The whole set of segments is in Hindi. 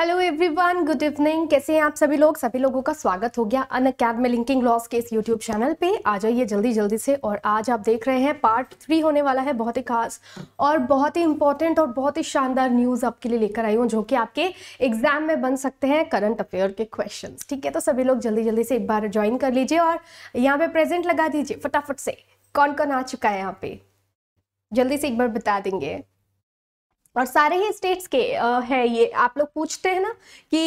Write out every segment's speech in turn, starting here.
हेलो एवरीवन गुड इवनिंग कैसे हैं आप सभी लोग सभी लोगों का स्वागत हो गया अन अकेडमी लिंकिंग लॉस के इस यूट्यूब चैनल पे आ जाइए जल्दी जल्दी से और आज आप देख रहे हैं पार्ट थ्री होने वाला है बहुत ही खास और बहुत ही इंपॉर्टेंट और बहुत ही शानदार न्यूज़ आपके लिए लेकर आई हूँ जो कि आपके एग्जाम में बन सकते हैं करंट अफेयर के क्वेश्चन ठीक है तो सभी लोग जल्दी जल्दी से एक बार ज्वाइन कर लीजिए और यहाँ पर प्रेजेंट लगा दीजिए फटाफट से कौन कौन आ चुका है यहाँ पे जल्दी से एक बार बता देंगे और सारे ही स्टेट्स के है ये आप लोग पूछते हैं ना कि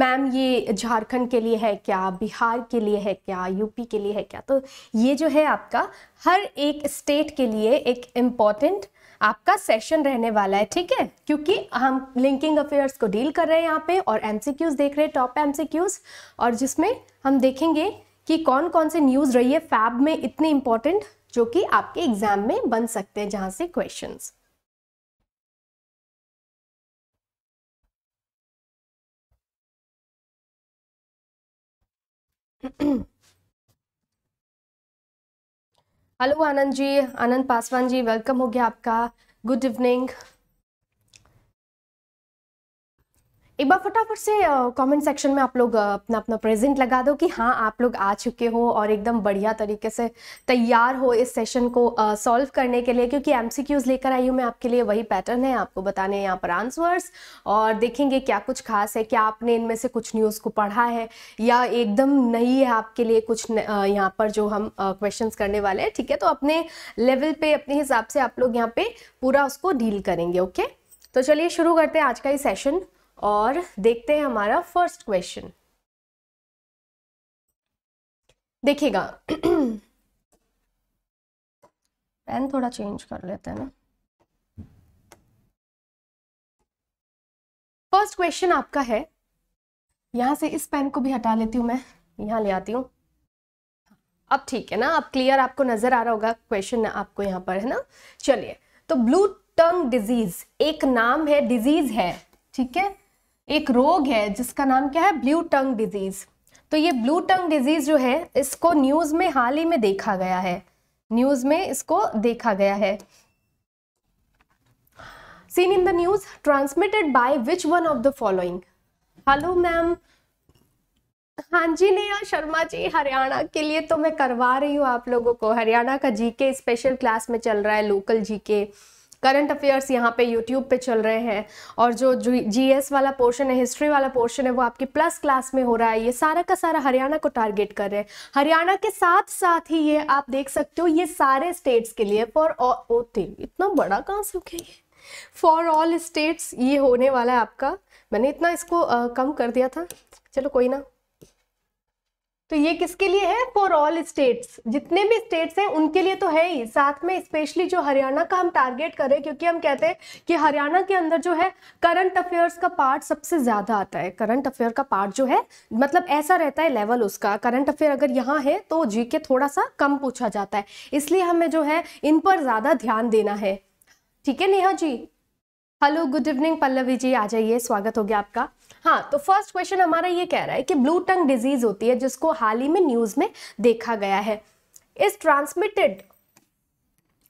मैम ये झारखंड के लिए है क्या बिहार के लिए है क्या यूपी के लिए है क्या तो ये जो है आपका हर एक स्टेट के लिए एक इम्पॉर्टेंट आपका सेशन रहने वाला है ठीक है क्योंकि हम लिंकिंग अफेयर्स को डील कर रहे हैं यहाँ पे और एमसीक्यूज देख रहे हैं टॉप एमसीक्यूज और जिसमें हम देखेंगे कि कौन कौन से न्यूज़ रही है फैब में इतने इम्पॉर्टेंट जो कि आपके एग्जाम में बन सकते हैं जहाँ से questions hello Anand ji Anand Paswan ji welcome हो गया आपका गुड इवनिंग एक बार फटाफट से कमेंट सेक्शन में आप लोग अपना अपना प्रेजेंट लगा दो कि हाँ आप लोग आ चुके हो और एकदम बढ़िया तरीके से तैयार हो इस सेशन को सॉल्व करने के लिए क्योंकि एम लेकर आई हूँ मैं आपके लिए वही पैटर्न है आपको बताने यहाँ पर आंसर्स और देखेंगे क्या कुछ खास है क्या आपने इनमें से कुछ न्यूज़ को पढ़ा है या एकदम नई है आपके लिए कुछ यहाँ पर जो हम क्वेश्चन करने वाले हैं ठीक है तो अपने लेवल पे अपने हिसाब से आप लोग यहाँ पे पूरा उसको डील करेंगे ओके तो चलिए शुरू करते हैं आज का ये सेशन और देखते हैं हमारा फर्स्ट क्वेश्चन देखिएगा पेन थोड़ा चेंज कर लेते हैं ना फर्स्ट क्वेश्चन आपका है यहां से इस पेन को भी हटा लेती हूं मैं यहां ले आती हूँ अब ठीक है ना अब क्लियर आपको नजर आ रहा होगा क्वेश्चन आपको यहां पर है ना चलिए तो ब्लू टंग डिजीज एक नाम है डिजीज है ठीक है एक रोग है जिसका नाम क्या है ब्लू टंग डिजीज तो ये ब्लू टंग डिजीज जो है इसको न्यूज में हाल ही में देखा गया है न्यूज में इसको देखा गया है seen in the news transmitted by which one of the following hello ma'am हाँ जी नेहा शर्मा जी हरियाणा के लिए तो मैं करवा रही हूँ आप लोगों को हरियाणा का जीके स्पेशल क्लास में चल रहा है लोकल जीके करंट अफेयर्स यहाँ पे यूट्यूब पे चल रहे हैं और जो जी एस वाला पोर्शन है हिस्ट्री वाला पोर्शन है वो आपकी प्लस क्लास में हो रहा है ये सारा का सारा हरियाणा को टारगेट कर रहे हैं हरियाणा के साथ साथ ही ये आप देख सकते हो ये सारे स्टेट्स के लिए फॉर ऑल इतना बड़ा कहाँ से हो ये फॉर ऑल स्टेट्स ये होने वाला है आपका मैंने इतना इसको आ, कम कर दिया था चलो कोई ना तो ये किसके लिए है फॉर ऑल स्टेट्स जितने भी स्टेट्स हैं उनके लिए तो है ही साथ में स्पेशली जो हरियाणा का हम टारगेट करें क्योंकि हम कहते हैं कि हरियाणा के अंदर जो है करंट अफेयर्स का पार्ट सबसे ज़्यादा आता है करंट अफेयर का पार्ट जो है मतलब ऐसा रहता है लेवल उसका करंट अफेयर अगर यहाँ है तो जी के थोड़ा सा कम पूछा जाता है इसलिए हमें जो है इन पर ज़्यादा ध्यान देना है ठीक है Neha ji hello good evening Pallavi ji आ जाइए स्वागत हो गया आपका हाँ तो फर्स्ट क्वेश्चन हमारा ये कह रहा है कि ब्लू टंग डिजीज होती है जिसको हाल ही में न्यूज में देखा गया है is transmitted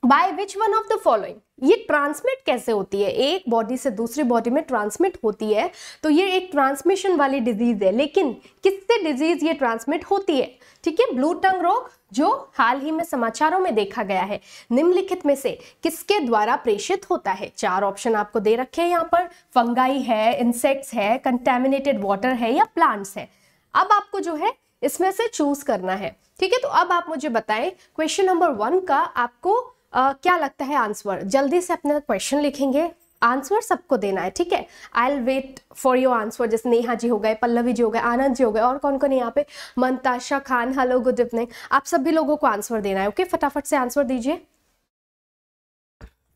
by which one of the following ये ट्रांसमिट कैसे होती है एक बॉडी से दूसरी बॉडी में ट्रांसमिट होती है तो ये एक ट्रांसमिशन वाली डिजीज है लेकिन किससे डिजीज ये ट्रांसमिट होती है ठीक है ब्लू टंग रोग जो हाल ही में समाचारों में देखा गया है निम्नलिखित में से किसके द्वारा प्रेषित होता है चार ऑप्शन आपको दे रखे हैं यहाँ पर फंगाई है इंसेक्ट्स है कंटेमिनेटेड वाटर है या प्लांट्स है अब आपको जो है इसमें से चूज करना है ठीक है तो अब आप मुझे बताएं क्वेश्चन नंबर वन का आपको आ, क्या लगता है आंसर जल्दी से अपना क्वेश्चन लिखेंगे आंसर सबको देना है ठीक है I'll wait for your answer जैसे नेहा जी हो गए पल्लवी जी हो गए आनंद जी हो गए और कौन कौन है यहाँ पे Mantasha Khan hello good evening आप सभी लोगों को आंसर देना है ओके फटाफट से आंसर दीजिए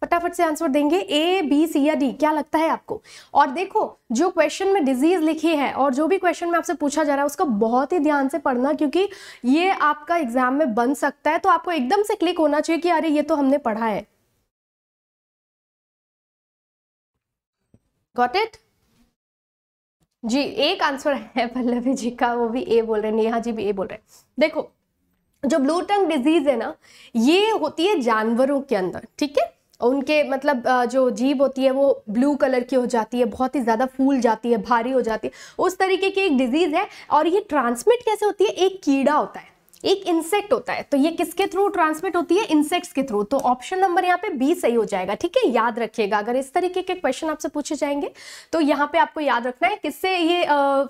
फटाफट से आंसर देंगे ए बी सी या डी क्या लगता है आपको और देखो जो क्वेश्चन में डिजीज लिखी है और जो भी क्वेश्चन में आपसे पूछा जा रहा है उसको बहुत ही ध्यान से पढ़ना क्योंकि ये आपका एग्जाम में बन सकता है तो आपको एकदम से क्लिक होना चाहिए कि अरे ये तो हमने पढ़ा है गॉट इट जी एक आंसर है पल्लवी जी का वो भी ए बोल रहे हैं नेहा जी भी ए बोल रहे हैं देखो जो ब्लू टंग डिजीज है ना ये होती है जानवरों के अंदर ठीक है उनके मतलब जो जीभ होती है वो ब्लू कलर की हो जाती है बहुत ही ज़्यादा फूल जाती है भारी हो जाती है उस तरीके की एक डिजीज़ है और ये ट्रांसमिट कैसे होती है एक कीड़ा होता है एक इंसेक्ट होता है तो ये किसके थ्रू ट्रांसमिट होती है इंसेक्ट्स के थ्रू तो ऑप्शन नंबर यहाँ पे बी सही हो जाएगा ठीक है याद रखिएगा अगर इस तरीके के क्वेश्चन आपसे पूछे जाएंगे तो यहाँ पे आपको याद रखना है किससे ये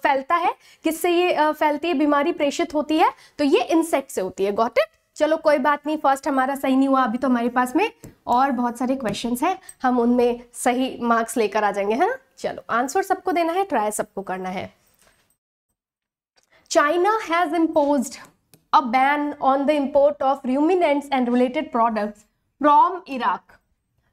फैलता है किससे ये फैलती है बीमारी प्रेषित होती है तो ये इंसेक्ट से होती है गॉट इट चलो कोई बात नहीं फर्स्ट हमारा सही नहीं हुआ अभी तो हमारे पास में और बहुत सारे क्वेश्चन है हम उनमें सही मार्क्स लेकर आ जाएंगे है ना चलो आंसर सबको देना है ट्राई सबको करना है China has impose a ban on the import of ruminants and related products from Iraq.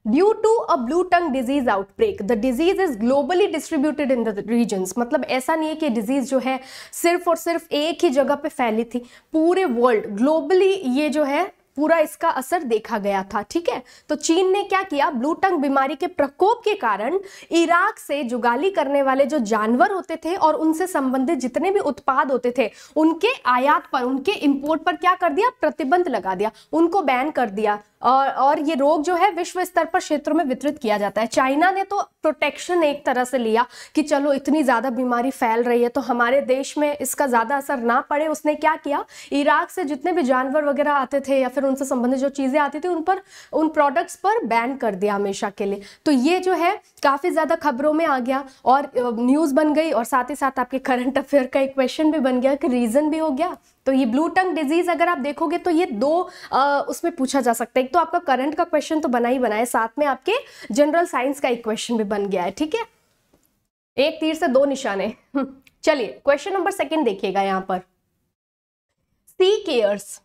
Due to a blue tongue disease outbreak, the disease is globally distributed in the regions. matlab aisa nahi hai ki disease jo hai sirf aur sirf ek hi jagah pe phaili thi pure world globally ye jo hai पूरा इसका असर देखा गया था ठीक है तो चीन ने क्या किया ब्लू टंग बीमारी के प्रकोप के कारण इराक से जुगाली करने वाले जो जानवर होते थे और उनसे संबंधित जितने भी उत्पाद होते थे उनके आयात पर उनके इंपोर्ट पर क्या कर दिया प्रतिबंध लगा दिया उनको बैन कर दिया और और ये रोग जो है विश्व स्तर पर क्षेत्रों में वितरित किया जाता है चाइना ने तो प्रोटेक्शन एक तरह से लिया कि चलो इतनी ज़्यादा बीमारी फैल रही है तो हमारे देश में इसका ज़्यादा असर ना पड़े उसने क्या किया इराक से जितने भी जानवर वगैरह आते थे या फिर उनसे संबंधित जो चीज़ें आती थी उन पर उन प्रोडक्ट्स पर बैन कर दिया हमेशा के लिए तो ये जो है काफ़ी ज़्यादा खबरों में आ गया और न्यूज़ बन गई और साथ ही साथ आपके करंट अफेयर का एक क्वेश्चन भी बन गया कि रीज़न भी हो गया तो ये ब्लू टंग डिजीज अगर आप देखोगे तो ये दो आ, उसमें पूछा जा सकता है एक तो आपका करंट का क्वेश्चन तो बना ही बना है साथ में आपके जनरल साइंस का एक क्वेश्चन भी बन गया है ठीक है एक तीर से दो निशाने हम्म, चलिए क्वेश्चन नंबर सेकेंड देखिएगा यहां पर सी केयर्स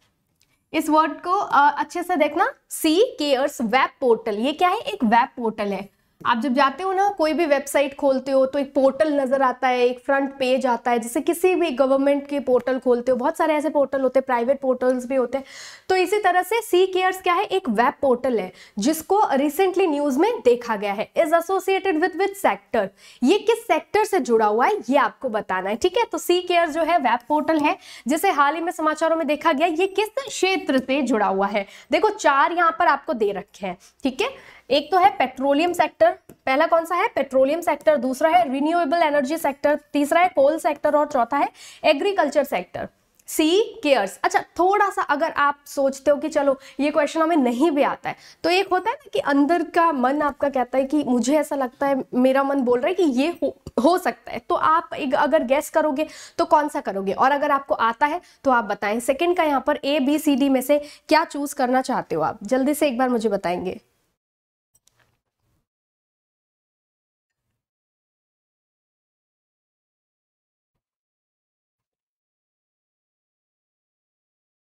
इस वर्ड को आ, अच्छे से देखना सी केयर्स वेब पोर्टल ये क्या है एक वेब पोर्टल है आप जब जाते हो ना कोई भी वेबसाइट खोलते हो तो एक पोर्टल नज़र आता है एक फ्रंट पेज आता है जैसे किसी भी गवर्नमेंट के पोर्टल खोलते हो बहुत सारे ऐसे पोर्टल होते हैं प्राइवेट पोर्टल्स भी होते हैं तो इसी तरह से सी केयर्स क्या है एक वेब पोर्टल है जिसको रिसेंटली न्यूज़ में देखा गया है is associated with with sector ये किस सेक्टर से जुड़ा हुआ है ये आपको बताना है ठीक है तो सी केयर्स जो है वेब पोर्टल है जिसे हाल ही में समाचारों में देखा गया ये किस क्षेत्र से जुड़ा हुआ है देखो चार यहाँ पर आपको दे रखे हैं ठीक है एक तो है पेट्रोलियम सेक्टर पहला कौन सा है पेट्रोलियम सेक्टर दूसरा है रिन्यूएबल एनर्जी सेक्टर तीसरा है कोल सेक्टर और चौथा है एग्रीकल्चर सेक्टर सी केयर्स अच्छा थोड़ा सा अगर आप सोचते हो कि चलो ये क्वेश्चन हमें नहीं भी आता है तो एक होता है ना कि अंदर का मन आपका कहता है कि मुझे ऐसा लगता है मेरा मन बोल रहा है कि ये हो, हो सकता है तो आप एक अगर गैस करोगे तो कौन सा करोगे और अगर आपको आता है तो आप बताएं सेकंड का यहाँ पर ए बी सी डी में से क्या चूज करना चाहते हो आप जल्दी से एक बार मुझे बताएंगे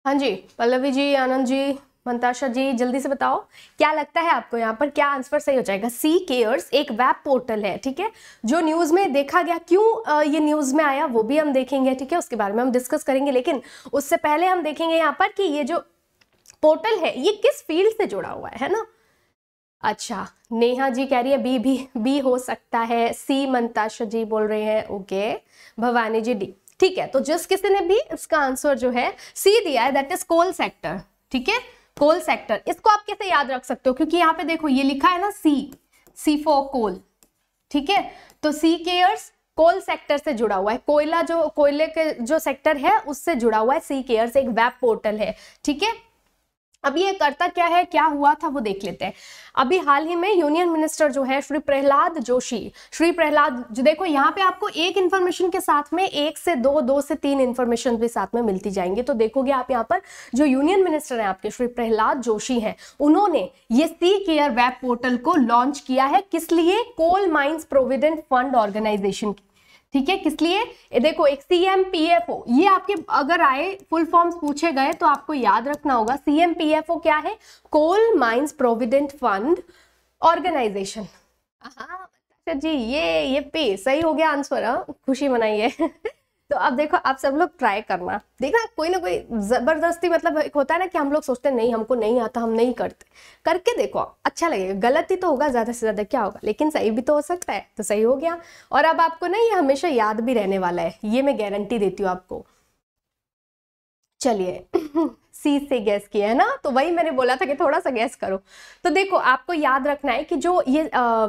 हाँ जी पल्लवी जी आनंद जी मंताशा जी जल्दी से बताओ क्या लगता है आपको यहाँ पर क्या आंसर सही हो जाएगा सी केयर्स एक वेब पोर्टल है ठीक है जो न्यूज़ में देखा गया क्यों ये न्यूज़ में आया वो भी हम देखेंगे ठीक है उसके बारे में हम डिस्कस करेंगे लेकिन उससे पहले हम देखेंगे यहाँ पर कि ये जो पोर्टल है ये किस फील्ड से जुड़ा हुआ है, है ना अच्छा नेहा जी कह रही है बी भी बी हो सकता है सी मंताशा जी बोल रहे हैं ओके भवानी जी डी ठीक है तो जिस किसी ने भी इसका आंसर जो है सी दिया है दैट इज कोल सेक्टर ठीक है कोल सेक्टर इसको आप कैसे याद रख सकते हो क्योंकि यहां पे देखो ये लिखा है ना सी सी फॉर कोल ठीक है तो सी केयर्स कोल सेक्टर से जुड़ा हुआ है कोयला जो कोयले के जो सेक्टर है उससे जुड़ा हुआ है सी केयर्स एक वेब पोर्टल है ठीक है अब ये करता क्या है क्या हुआ था वो देख लेते हैं अभी हाल ही में यूनियन मिनिस्टर जो है श्री प्रहलाद जोशी श्री प्रहलाद जो देखो यहाँ पे आपको एक इन्फॉर्मेशन के साथ में एक से दो दो से तीन इन्फॉर्मेशन भी साथ में मिलती जाएंगे तो देखोगे आप यहाँ पर जो यूनियन मिनिस्टर हैं आपके श्री प्रहलाद जोशी हैं उन्होंने ये सी केयर वेब पोर्टल को लॉन्च किया है किस लिए coal mines provident fund organisation ठीक है किस लिए देखो एक C M P F O ये आपके अगर आए फुल फॉर्म्स पूछे गए तो आपको याद रखना होगा C M P F O क्या है coal mines provident fund organisation हाँ जी ये ये पे सही हो गया आंसर हाँ खुशी मनाइए तो अब देखो आप सब लोग ट्राई करना देखना कोई ना कोई ज़बरदस्ती मतलब एक होता है ना कि हम लोग सोचते हैं नहीं हमको नहीं आता हम नहीं करते करके देखो अच्छा लगेगा गलत ही तो होगा ज़्यादा से ज़्यादा क्या होगा लेकिन सही भी तो हो सकता है तो सही हो गया और अब आपको ना ये हमेशा याद भी रहने वाला है ये मैं गारंटी देती हूँ आपको चलिए सी से गैस किया है ना तो वही मैंने बोला था कि थोड़ा सा गैस करो तो देखो आपको याद रखना है कि जो ये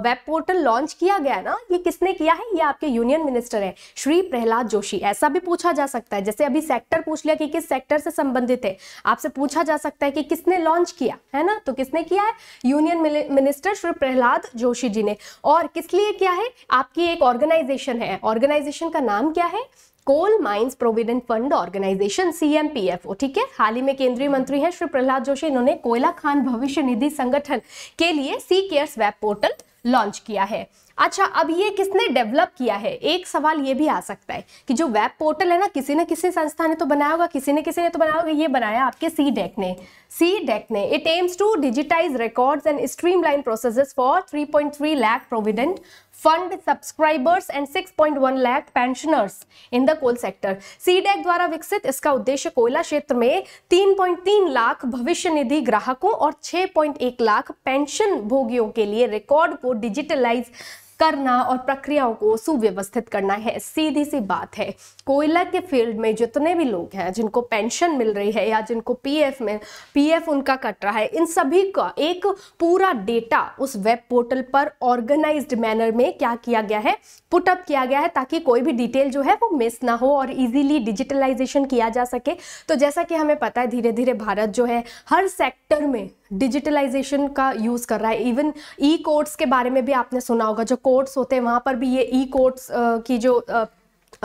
वेब पोर्टल लॉन्च किया गया ना ये किसने किया है ये आपके यूनियन मिनिस्टर है श्री प्रहलाद जोशी ऐसा भी पूछा जा सकता है जैसे अभी सेक्टर पूछ लिया कि किस सेक्टर से संबंधित है आपसे पूछा जा सकता है कि किसने लॉन्च किया है ना तो किसने किया है यूनियन मिनिस्टर श्री प्रहलाद जोशी जी ने और किस लिए किया है आपकी एक ऑर्गेनाइजेशन है ऑर्गेनाइजेशन का नाम क्या है coal mines provident fund organisation CMPFO ठीक है हाल ही में केंद्रीय मंत्री हैं श्री प्रहलाद जोशी इन्होंने कोयला खान भविष्य निधि संगठन के लिए C cares web portal launch किया है अच्छा अब ये किसने डेवलप किया है एक सवाल ये भी आ सकता है कि जो वेब पोर्टल है ना किसी न किसी संस्था ने तो बनाया होगा किसी न किसी ने तो बनाया होगा ये बनाया आपके सी डेक e ने सी डेक e ने it aims to digitise records and streamline process for 3.3 lakh provident fund subscribers and 6.1 lakh pensioners in the coal sector CDAC द्वारा विकसित इसका उद्देश्य कोयला क्षेत्र में 3.3 लाख भविष्य निधि ग्राहकों और 6.1 लाख पेंशन भोगियों के लिए रिकॉर्ड को डिजिटलाइज करना और प्रक्रियाओं को सुव्यवस्थित करना है सीधी सी बात है कोयला के फील्ड में जितने भी लोग हैं जिनको पेंशन मिल रही है या जिनको पीएफ में पीएफ उनका कट रहा है इन सभी का एक पूरा डेटा उस वेब पोर्टल पर ऑर्गेनाइज्ड मैनर में क्या किया गया है पुटअप किया गया है ताकि कोई भी डिटेल जो है वो मिस ना हो और इजीली डिजिटलाइजेशन किया जा सके तो जैसा कि हमें पता है धीरे धीरे भारत जो है हर सेक्टर में डिजिटलाइजेशन का यूज़ कर रहा है इवन ई कोर्ट्स के बारे में भी आपने सुना होगा जो कोर्ट्स होते हैं वहाँ पर भी ये ई कोर्ट्स की जो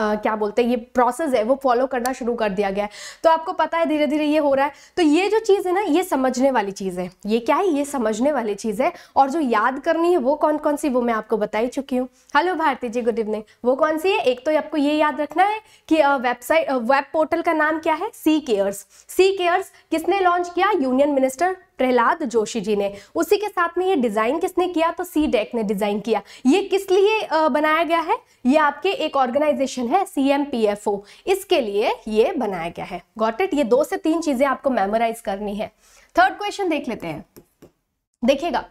आ, क्या बोलते हैं ये प्रोसेस है वो फॉलो करना शुरू कर दिया गया है तो आपको पता है धीरे धीरे ये हो रहा है तो ये जो चीज़ है ना ये समझने वाली चीज़ है ये क्या है ये समझने वाली चीज़ है और जो याद करनी है वो कौन कौन सी वो मैं आपको बता ही चुकी हूँ hello Bharti ji good evening वो कौन सी है एक तो आपको ये याद रखना है कि वेबसाइट वेब पोर्टल का नाम क्या है सी केयर्स सी केयर्स किसने लॉन्च किया यूनियन मिनिस्टर प्रहलाद जोशी जी ने उसी के साथ में ये डिज़ाइन किसने किया तो सी डेक e ने डिज़ाइन किया ये किस लिए बनाया गया है ये आपके एक ऑर्गेनाइजेशन है सी इसके लिए ये बनाया गया है गॉटेट ये दो से तीन चीज़ें आपको मेमोराइज करनी है थर्ड क्वेश्चन देख लेते हैं देखिएगा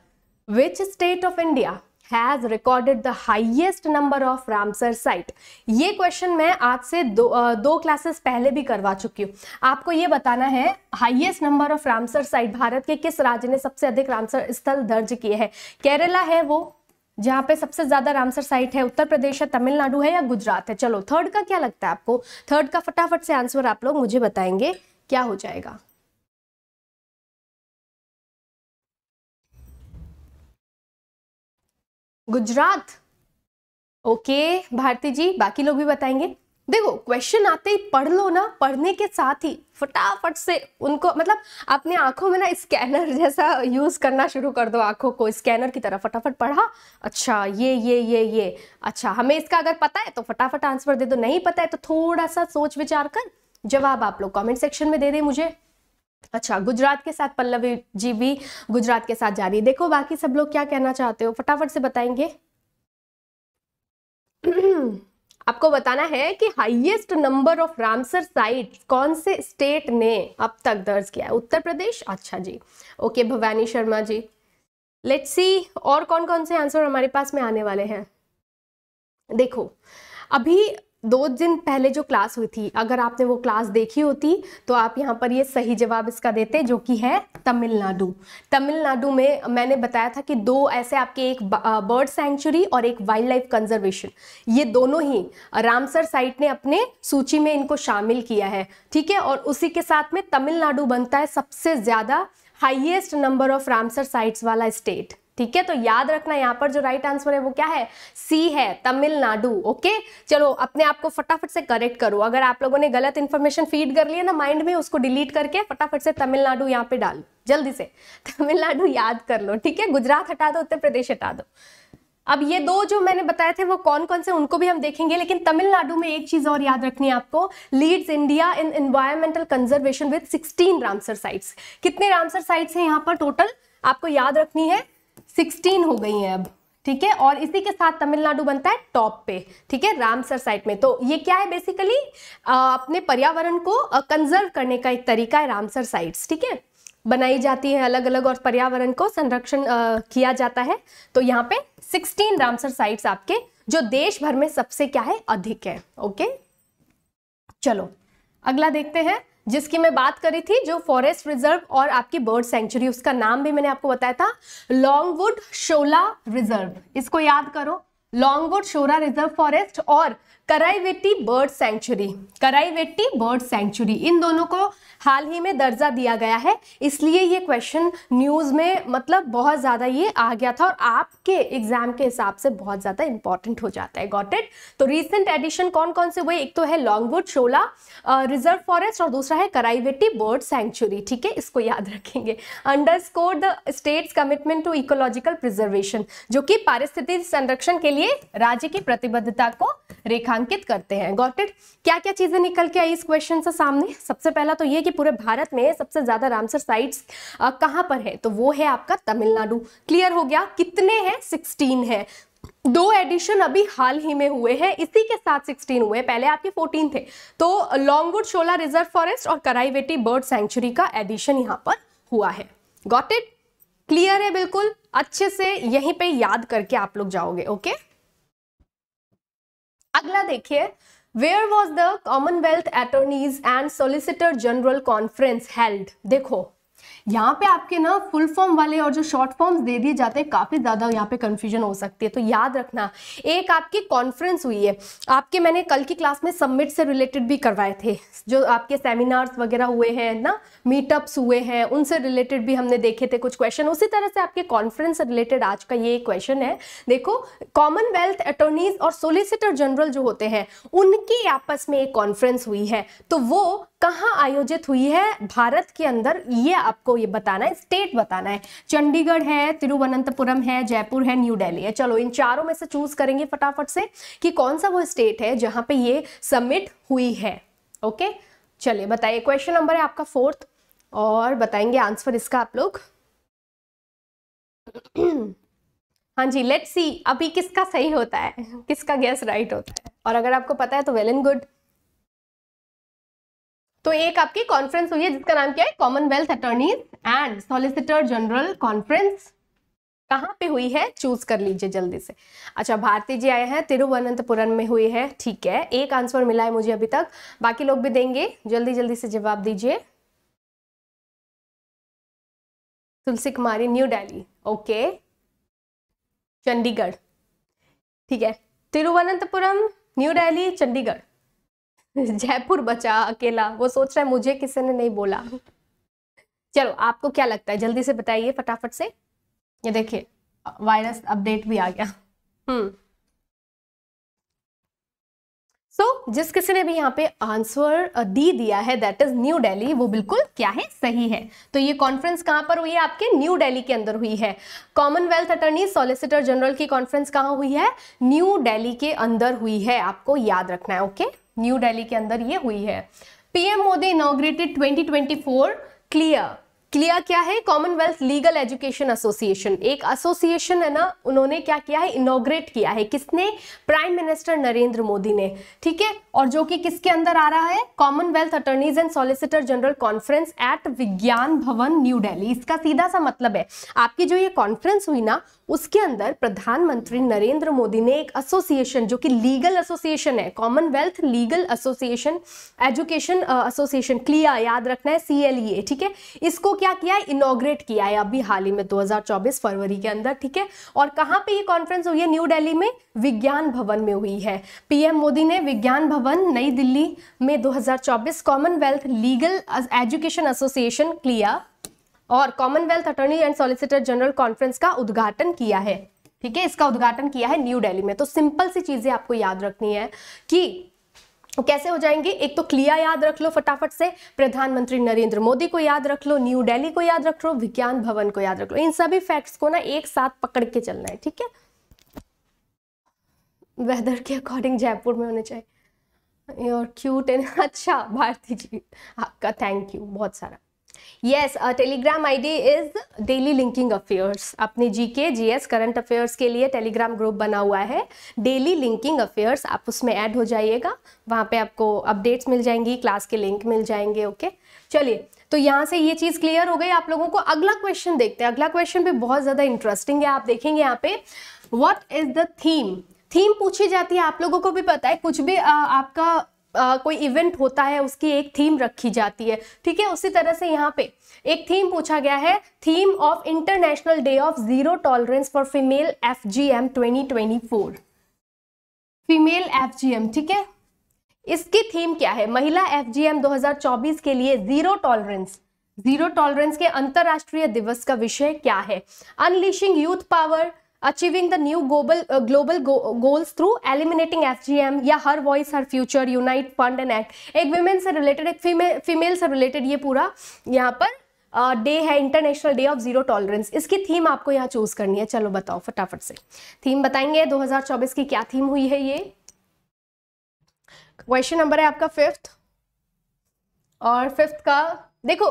which state of India has recorded the highest number of Ramsar site ये क्वेश्चन मैं आज से दो दो क्लासेस पहले भी करवा चुकी हूँ आपको ये बताना है highest number of Ramsar site भारत के किस राज्य ने सबसे अधिक रामसर स्थल दर्ज किए हैं केरला है वो जहाँ पे सबसे ज्यादा रामसर साइट है उत्तर प्रदेश है तमिलनाडु है या गुजरात है चलो थर्ड का क्या लगता है आपको थर्ड का फटाफट से आंसर आप लोग मुझे बताएंगे क्या हो जाएगा गुजरात ओके भारती जी बाकी लोग भी बताएंगे देखो क्वेश्चन आते ही पढ़ लो ना पढ़ने के साथ ही फटाफट से उनको मतलब अपने आंखों में ना स्कैनर जैसा यूज करना शुरू कर दो आंखों को स्कैनर की तरह फटाफट पढ़ा अच्छा ये ये ये ये अच्छा हमें इसका अगर पता है तो फटाफट आंसर दे दो नहीं पता है तो थोड़ा सा सोच विचार कर जवाब आप लोग कमेंट सेक्शन में दे दे मुझे अच्छा गुजरात के साथ पल्लवी जी भी गुजरात के साथ जा रही है देखो बाकी सब लोग क्या कहना चाहते हो फटाफट से बताएंगे आपको बताना है कि highest number of Ramsar site कौन से स्टेट ने अब तक दर्ज किया है उत्तर प्रदेश अच्छा जी okay Bhavani Sharma ji let's see और कौन कौन से आंसर हमारे पास में आने वाले हैं देखो अभी दो दिन पहले जो क्लास हुई थी अगर आपने वो क्लास देखी होती तो आप यहाँ पर ये सही जवाब इसका देते जो कि है तमिलनाडु तमिलनाडु में मैंने बताया था कि दो ऐसे आपके एक बर्ड सेंचुरी और एक वाइल्ड लाइफ कंजर्वेशन ये दोनों ही रामसर साइट ने अपने सूची में इनको शामिल किया है ठीक है और उसी के साथ में तमिलनाडु बनता है सबसे ज़्यादा highest number of Ramsar sites वाला स्टेट ठीक है तो याद रखना यहाँ पर जो राइट आंसर है वो क्या है सी है तमिलनाडु ओके चलो अपने आप को फटाफट से करेक्ट करो अगर आप लोगों ने गलत इन्फॉर्मेशन फीड कर लिया ना माइंड में उसको डिलीट करके फटाफट से तमिलनाडु यहाँ पे डाल जल्दी से तमिलनाडु याद कर लो ठीक है गुजरात हटा दो उत्तर प्रदेश हटा दो अब ये दो जो मैंने बताए थे वो कौन कौन से उनको भी हम देखेंगे लेकिन तमिलनाडु में एक चीज और याद रखनी है आपको leads India in environmental conservation with 16 Ramsar sites कितने रामसर साइट्स हैं यहाँ पर टोटल आपको याद रखनी है सिक्सटीन हो गई हैं अब ठीक है और इसी के साथ तमिलनाडु बनता है टॉप पे ठीक है रामसर साइट में तो ये क्या है बेसिकली अपने पर्यावरण को कंजर्व करने का एक तरीका है रामसर साइट्स ठीक है बनाई जाती है अलग अलग और पर्यावरण को संरक्षण किया जाता है तो यहाँ पे 16 रामसर साइट्स आपके जो देश भर में सबसे क्या है अधिक है ओके चलो अगला देखते हैं जिसकी मैं बात करी थी जो फॉरेस्ट रिजर्व और आपकी बर्ड सेंचुरी उसका नाम भी मैंने आपको बताया था लॉन्गवुड शोला रिजर्व इसको याद करो लॉन्गवुड शोरा रिजर्व फॉरेस्ट और Karaivetti bird sanctuary Karaivetti bird sanctuary इन दोनों को हाल ही में दर्जा दिया गया है इसलिए ये क्वेश्चन न्यूज़ में मतलब बहुत ज़्यादा ये आ गया था और आपके एग्जाम के हिसाब से बहुत ज़्यादा इंपॉर्टेंट हो जाता है गॉट इट तो रीसेंट एडिशन कौन कौन से हुए एक तो है लॉन्गवुड शोला रिजर्व फॉरेस्ट और दूसरा है कराईवेट्टी बर्ड सेंचुरी ठीक है इसको याद रखेंगे underscore the state's commitment to ecological preservation जो कि पारिस्थितिक संरक्षण के लिए राज्य की प्रतिबद्धता को रेखा रेखांकित करते हैं गॉट इट क्या क्या चीजें निकल के आई इस क्वेश्चन से सामने सबसे पहला तो ये कि पूरे भारत में सबसे ज्यादा रामसर साइट्स कहां पर है तो वो है आपका तमिलनाडु क्लियर हो गया कितने हैं सिक्सटीन है दो एडिशन अभी हाल ही में हुए हैं इसी के साथ 16 हुए पहले आपके 14 थे तो लॉन्गवुड शोला रिजर्व फॉरेस्ट और कराईवेटी बर्ड सेंचुरी का एडिशन यहां पर हुआ है गॉट इट क्लियर है बिल्कुल अच्छे से यहीं पे याद करके आप लोग जाओगे ओके okay? अगला देखिए where was the Commonwealth attorneys and solicitor general conference held देखो यहाँ पे आपके ना फुल फॉर्म वाले और जो शॉर्ट फॉर्म्स दे दिए जाते हैं काफ़ी ज़्यादा यहाँ पे कंफ्यूजन हो सकती है तो याद रखना एक आपकी कॉन्फ्रेंस हुई है आपके मैंने कल की क्लास में सबमिट से रिलेटेड भी करवाए थे जो आपके सेमिनार्स वगैरह हुए हैं ना मीटअप्स हुए हैं उनसे रिलेटेड भी हमने देखे थे कुछ क्वेश्चन उसी तरह से आपके कॉन्फ्रेंस से रिलेटेड आज का ये क्वेश्चन है देखो कॉमनवेल्थ अटोर्नीज और सोलिसिटर जनरल जो होते हैं उनकी आपस में एक कॉन्फ्रेंस हुई है तो वो कहाँ आयोजित हुई है भारत के अंदर ये आपको आपको ये बताना है स्टेट बताना है चंडीगढ़ है तिरुवनंतपुरम है जयपुर है न्यू दिल्ली है चलो इन चारों में से चूज करेंगे फटाफट से कि कौन सा वो स्टेट है जहां पे ये सबमिट हुई है ओके चलिए बताइए क्वेश्चन नंबर है आपका फोर्थ और बताएंगे आंसर इसका आप लोग हाँ जी लेट्स सी अभी किसका सही होता है किसका गैस राइट होता है और अगर आपको पता है तो वेल एंड गुड तो एक आपकी कॉन्फ्रेंस हुई है जिसका नाम क्या है Commonwealth attorney and solicitor general conference कहाँ पे हुई है चूज कर लीजिए जल्दी से अच्छा भारती जी आए हैं तिरुवनंतपुरम में हुई है ठीक है एक आंसर मिला है मुझे अभी तक बाकी लोग भी देंगे जल्दी जल्दी से जवाब दीजिए तुलसी कुमारी न्यू दिल्ली ओके चंडीगढ़ ठीक है तिरुवनंतपुरम न्यू दिल्ली चंडीगढ़ जयपुर बचा अकेला वो सोच रहा है मुझे किसी ने नहीं बोला चलो आपको क्या लगता है जल्दी से बताइए फटाफट से ये देखिए वायरस अपडेट भी आ गया हम्म सो so, जिस किसी ने भी यहाँ पे आंसर दी दिया है दैट इज न्यू दिल्ली वो बिल्कुल क्या है सही है तो ये कॉन्फ्रेंस कहाँ पर हुई है आपके न्यू दिल्ली के अंदर हुई है कॉमनवेल्थ अटर्नी सॉलिसिटर जनरल की कॉन्फ्रेंस कहाँ हुई है न्यू दिल्ली के अंदर हुई है आपको याद रखना है ओके okay? न्यू दिल्ली के अंदर ये हुई है PM Modi inaugurated 2024 clear CLEA क्या है कॉमनवेल्थ लीगल एजुकेशन एसोसिएशन एक एसोसिएशन है ना उन्होंने क्या किया है इनोग्रेट किया है किसने प्राइम मिनिस्टर नरेंद्र मोदी ने ठीक है और जो कि किसके अंदर आ रहा है Commonwealth attorneys and solicitor general conference at Vigyan Bhavan new Delhi इसका सीधा सा मतलब है आपकी जो ये कॉन्फ्रेंस हुई ना उसके अंदर प्रधानमंत्री नरेंद्र मोदी ने एक एसोसिएशन जो कि लीगल एसोसिएशन है Commonwealth legal association education association CLEA याद रखना है सी e ठीक है इसको क्या किया है इनोग्रेट किया है अभी हाल ही में 2024 फरवरी के अंदर ठीक है और कहाँ पे ये कॉन्फ्रेंस हुई है न्यू डेली में विज्ञान भवन में हुई है पीएम मोदी ने विज्ञान भवन नई दिल्ली में दो Commonwealth legal education association CLEA और Commonwealth attorney and solicitor general conference का उद्घाटन किया है ठीक है इसका उद्घाटन किया है न्यू दिल्ली में तो सिंपल सी चीजें आपको याद रखनी है कि कैसे हो जाएंगे एक तो क्लिया याद रख लो फटाफट से प्रधानमंत्री नरेंद्र मोदी को याद रख लो न्यू दिल्ली को याद रख लो विज्ञान भवन को याद रख लो इन सभी फैक्ट्स को ना एक साथ पकड़ के चलना है ठीक है वेदर के अकॉर्डिंग जयपुर में होने चाहिए और क्यूट एंड अच्छा भारती जी आपका थैंक यू बहुत सारा yes Telegram ID is daily linking affairs अपने जीके जीएस करंट अफेयर्स के लिए टेलीग्राम ग्रुप बना हुआ है डेली लिंकिंग अफेयर्स आप उसमें ऐड हो जाइएगा वहाँ पे आपको अपडेट्स मिल जाएंगी क्लास के लिंक मिल जाएंगे ओके चलिए तो यहाँ से ये चीज़ क्लियर हो गई आप लोगों को अगला क्वेश्चन देखते हैं अगला क्वेश्चन भी बहुत ज़्यादा इंटरेस्टिंग है आप देखेंगे यहाँ पे what is the theme theme पूछी जाती है आप लोगों को भी पता है कुछ भी आ, आपका आ, कोई इवेंट होता है उसकी एक थीम रखी जाती है ठीक है उसी तरह से यहाँ पे एक थीम पूछा गया है theme of international day of zero tolerance for female F G M twenty twenty four female F G M ठीक है इसकी थीम क्या है महिला एफ जी एम दो हजार चौबीस के लिए जीरो टॉलरेंस जीरो टॉलरेंस के अंतरराष्ट्रीय दिवस का विषय क्या है unleashing youth power achieving the new global global goals through eliminating F eliminating fgm या her voice her future unite fund and act एक वीमेन से रिलेटेड एक फीमेल से रिलेटेड ये पूरा यहाँ पर डे uh, है international day of zero tolerance इसकी थीम आपको यहाँ चूज करनी है चलो बताओ फटाफट से थीम बताएंगे 2024 की क्या थीम हुई है ये क्वेश्चन नंबर है आपका फिफ्थ और फिफ्थ का देखो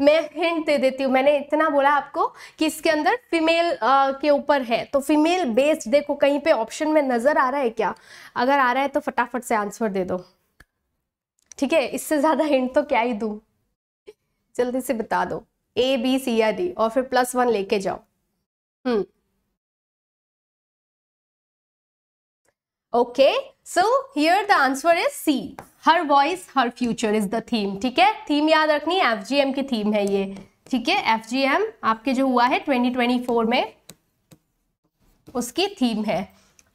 मैं हिंट दे देती हूँ मैंने इतना बोला आपको कि इसके अंदर फीमेल के ऊपर है तो फीमेल बेस्ड देखो कहीं पे ऑप्शन में नज़र आ रहा है क्या अगर आ रहा है तो फटाफट से आंसर दे दो ठीक है इससे ज़्यादा हिंट तो क्या ही दू जल्दी से बता दो ए बी सी या डी और फिर प्लस वन लेके जाओ hmm okay so here the answer is C her voice her future is the theme ठीक है थीम याद रखनी एफ जी एम की थीम है ये ठीक है एफ जी एम आपके जो हुआ है ट्वेंटी ट्वेंटी फोर में उसकी थीम है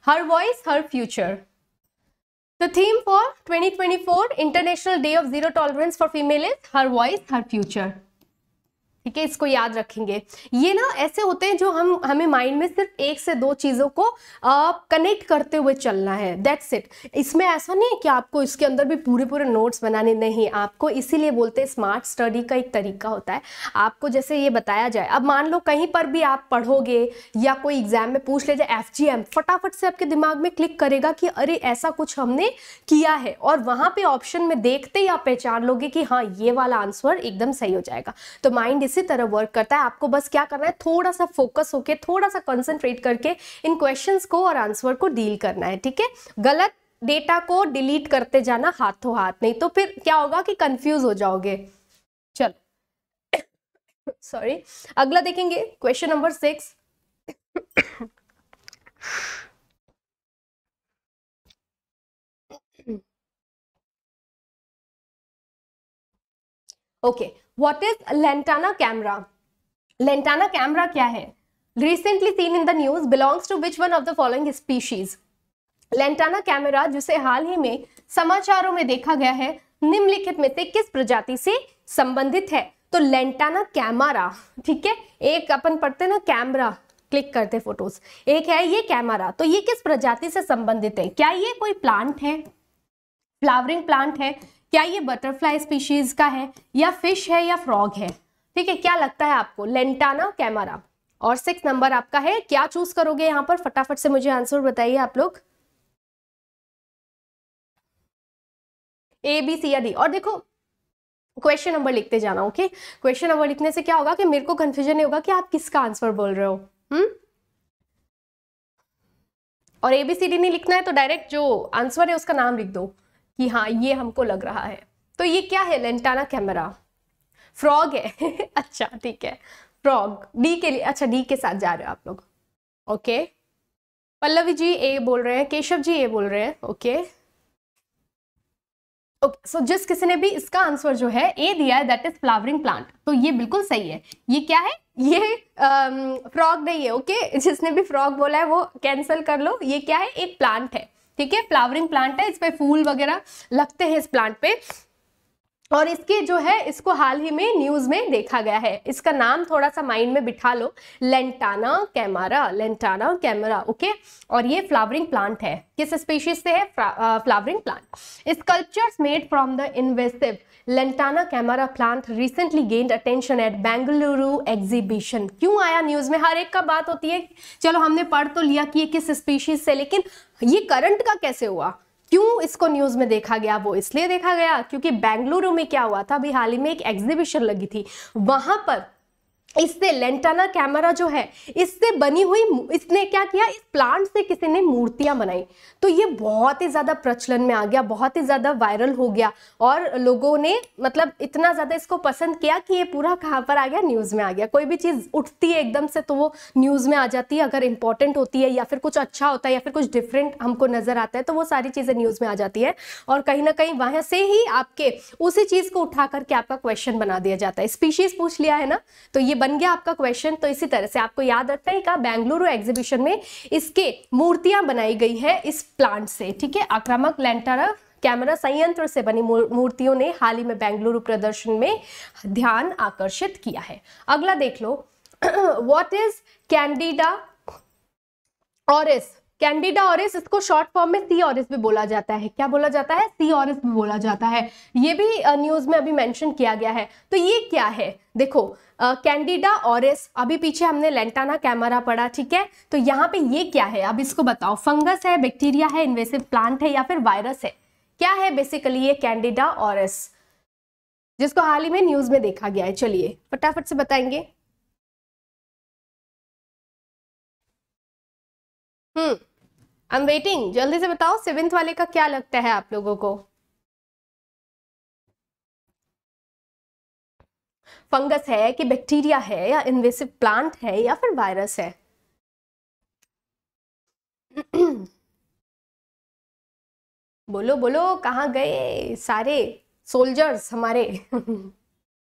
her voice her future The theme for 2024 International Day of Zero Tolerance for Female is Her Voice, Her Future. ठीक है इसको याद रखेंगे ये ना ऐसे होते हैं जो हम हमें माइंड में सिर्फ एक से दो चीज़ों को कनेक्ट करते हुए चलना है दैट्स इट इसमें ऐसा नहीं है कि आपको इसके अंदर भी पूरे पूरे नोट्स बनाने नहीं आपको इसीलिए बोलते हैं स्मार्ट स्टडी का एक तरीका होता है आपको जैसे ये बताया जाए अब मान लो कहीं पर भी आप पढ़ोगे या कोई एग्जाम में पूछ ले जाए एफ फटाफट से आपके दिमाग में क्लिक करेगा कि अरे ऐसा कुछ हमने किया है और वहाँ पर ऑप्शन में देखते ही आप पहचान लोगे कि हाँ ये वाला आंसर एकदम सही हो जाएगा तो माइंड इसी तरह वर्क करता है आपको बस क्या करना है थोड़ा सा फोकस होके थोड़ा सा कंसंट्रेट करके इन क्वेश्चन को और आंसर को डील करना है ठीक है गलत डेटा को डिलीट करते जाना हाथों हाथ नहीं तो फिर क्या होगा कि कंफ्यूज हो जाओगे चलो सॉरी अगला देखेंगे question number six okay okay. What is lantana camara lantana camara क्या है recently seen in the news belongs to which one of the following species lantana camara जिसे हाल ही में समाचारों में देखा गया है निम्नलिखित में से किस प्रजाति से संबंधित है तो लेंटाना कैमरा ठीक है एक अपन पढ़ते ना कैमरा क्लिक करते फोटोज एक है ये कैमरा तो ये किस प्रजाति से संबंधित है क्या ये कोई प्लांट है फ्लावरिंग प्लांट है क्या ये बटरफ्लाई स्पीशीज का है या फिश है या फ्रॉग है ठीक है क्या लगता है आपको लेंटाना कैमरा और सिक्स नंबर आपका है क्या चूज करोगे यहां पर फटाफट से मुझे आंसर बताइए आप लोग ए बी सी या डी और देखो क्वेश्चन नंबर लिखते जाना ओके क्वेश्चन नंबर लिखने से क्या होगा कि मेरे को कंफ्यूजन नहीं होगा कि आप किसका आंसर बोल रहे हो हम्म और ए बी सी डी नहीं लिखना है तो डायरेक्ट जो आंसर है उसका नाम लिख दो कि हाँ ये हमको लग रहा है तो ये क्या है लेंटाना कैमरा फ्रॉग है अच्छा ठीक है फ्रॉग डी के लिए अच्छा डी के साथ जा रहे हो आप लोग ओके पल्लवी जी ए बोल रहे हैं केशव जी ए बोल रहे हैं ओके ओके सो जिस किसी ने भी इसका आंसर जो है ए दिया है दैट इज फ्लावरिंग प्लांट तो ये बिल्कुल सही है ये क्या है ये फ्रॉग um, नहीं है ओके okay? जिसने भी फ्रॉग बोला है वो कैंसिल कर लो ये क्या है एक प्लांट है ठीक है फ्लावरिंग प्लांट है इस पर फूल वगैरह लगते हैं इस प्लांट पे और इसके जो है इसको हाल ही में न्यूज में देखा गया है इसका नाम थोड़ा सा माइंड में बिठा लो lantana camara lantana camara okay और ये फ्लावरिंग प्लांट है किस स्पीशीज से है flowering plant sculptures made from the invasive lantana camara plant recently gained attention at Bengaluru exhibition क्यों आया न्यूज में हर एक का बात होती है चलो हमने पढ़ तो लिया कि ये किस स्पीशीज से लेकिन ये करंट का कैसे हुआ क्यों इसको न्यूज में देखा गया वो इसलिए देखा गया क्योंकि बेंगलुरु में क्या हुआ था अभी हाल ही में एक एग्जीबिशन लगी थी वहां पर इससे लेंटाना कैमरा जो है इससे बनी हुई इसने क्या किया इस प्लांट से किसी ने मूर्तियां बनाई तो ये बहुत ही ज़्यादा प्रचलन में आ गया बहुत ही ज़्यादा वायरल हो गया और लोगों ने मतलब इतना ज़्यादा इसको पसंद किया कि ये पूरा कहाँ पर आ गया न्यूज़ में आ गया कोई भी चीज़ उठती है एकदम से तो वो न्यूज़ में आ जाती है अगर इंपॉर्टेंट होती है या फिर कुछ अच्छा होता है या फिर कुछ डिफरेंट हमको नज़र आता है तो वो सारी चीज़ें न्यूज़ में आ जाती है और कहीं ना कहीं वहाँ से ही आपके उसी चीज़ को उठा करके आपका क्वेश्चन बना दिया जाता है स्पीशीज़ पूछ लिया है ना तो ये बन गया आपका क्वेश्चन तो इसी तरह से आपको याद रखना है बेंगलुरु एग्जीबिशन में इसके मूर्तियां बनाई गई है इस प्लांट से ठीक है आक्रामक लेंटारा कैमरा संयंत्र से बनी मूर्तियों ने हाल ही में बेंगलुरु प्रदर्शन में ध्यान आकर्षित किया है अगला देख लो what is Candida auris Candida auris इसको शॉर्ट फॉर्म में सी ऑरिस भी बोला जाता है क्या बोला जाता है सी ऑरिस भी बोला जाता है ये भी न्यूज में अभी मेंशन किया गया है तो ये क्या है देखो कैंडिडा ऑरिस अभी पीछे हमने लेंटाना कैमरा पड़ा ठीक है तो यहाँ पे ये क्या है अब इसको बताओ फंगस है बैक्टीरिया है इन्वेसिव प्लांट है या फिर वायरस है क्या है बेसिकली ये कैंडिडा ऑरिस जिसको हाल ही में न्यूज में देखा गया है चलिए फटाफट से बताएंगे हम्म आई एम वेटिंग जल्दी से बताओ सेवेंथ वाले का क्या लगता है आप लोगों को फंगस है कि बैक्टीरिया है या इन्वेसिव प्लांट है या फिर वायरस है बोलो बोलो कहाँ गए सारे सोल्जर्स हमारे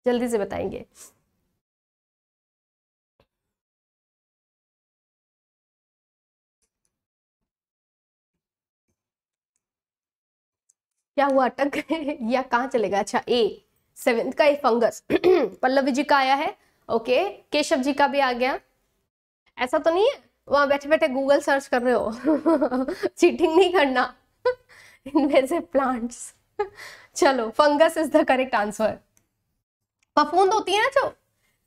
जल्दी से बताएंगे क्या हुआ अटक गए या कहाँ चलेगा अच्छा ए सेवेंथ का ए फंगस पल्लवी जी का आया है ओके केशव जी का भी आ गया ऐसा तो नहीं है वहां बैठे बैठे गूगल सर्च कर रहे हो चीटिंग नहीं करना इनमें से प्लांट्स चलो fungus is the correct answer फफूंद होती है ना जो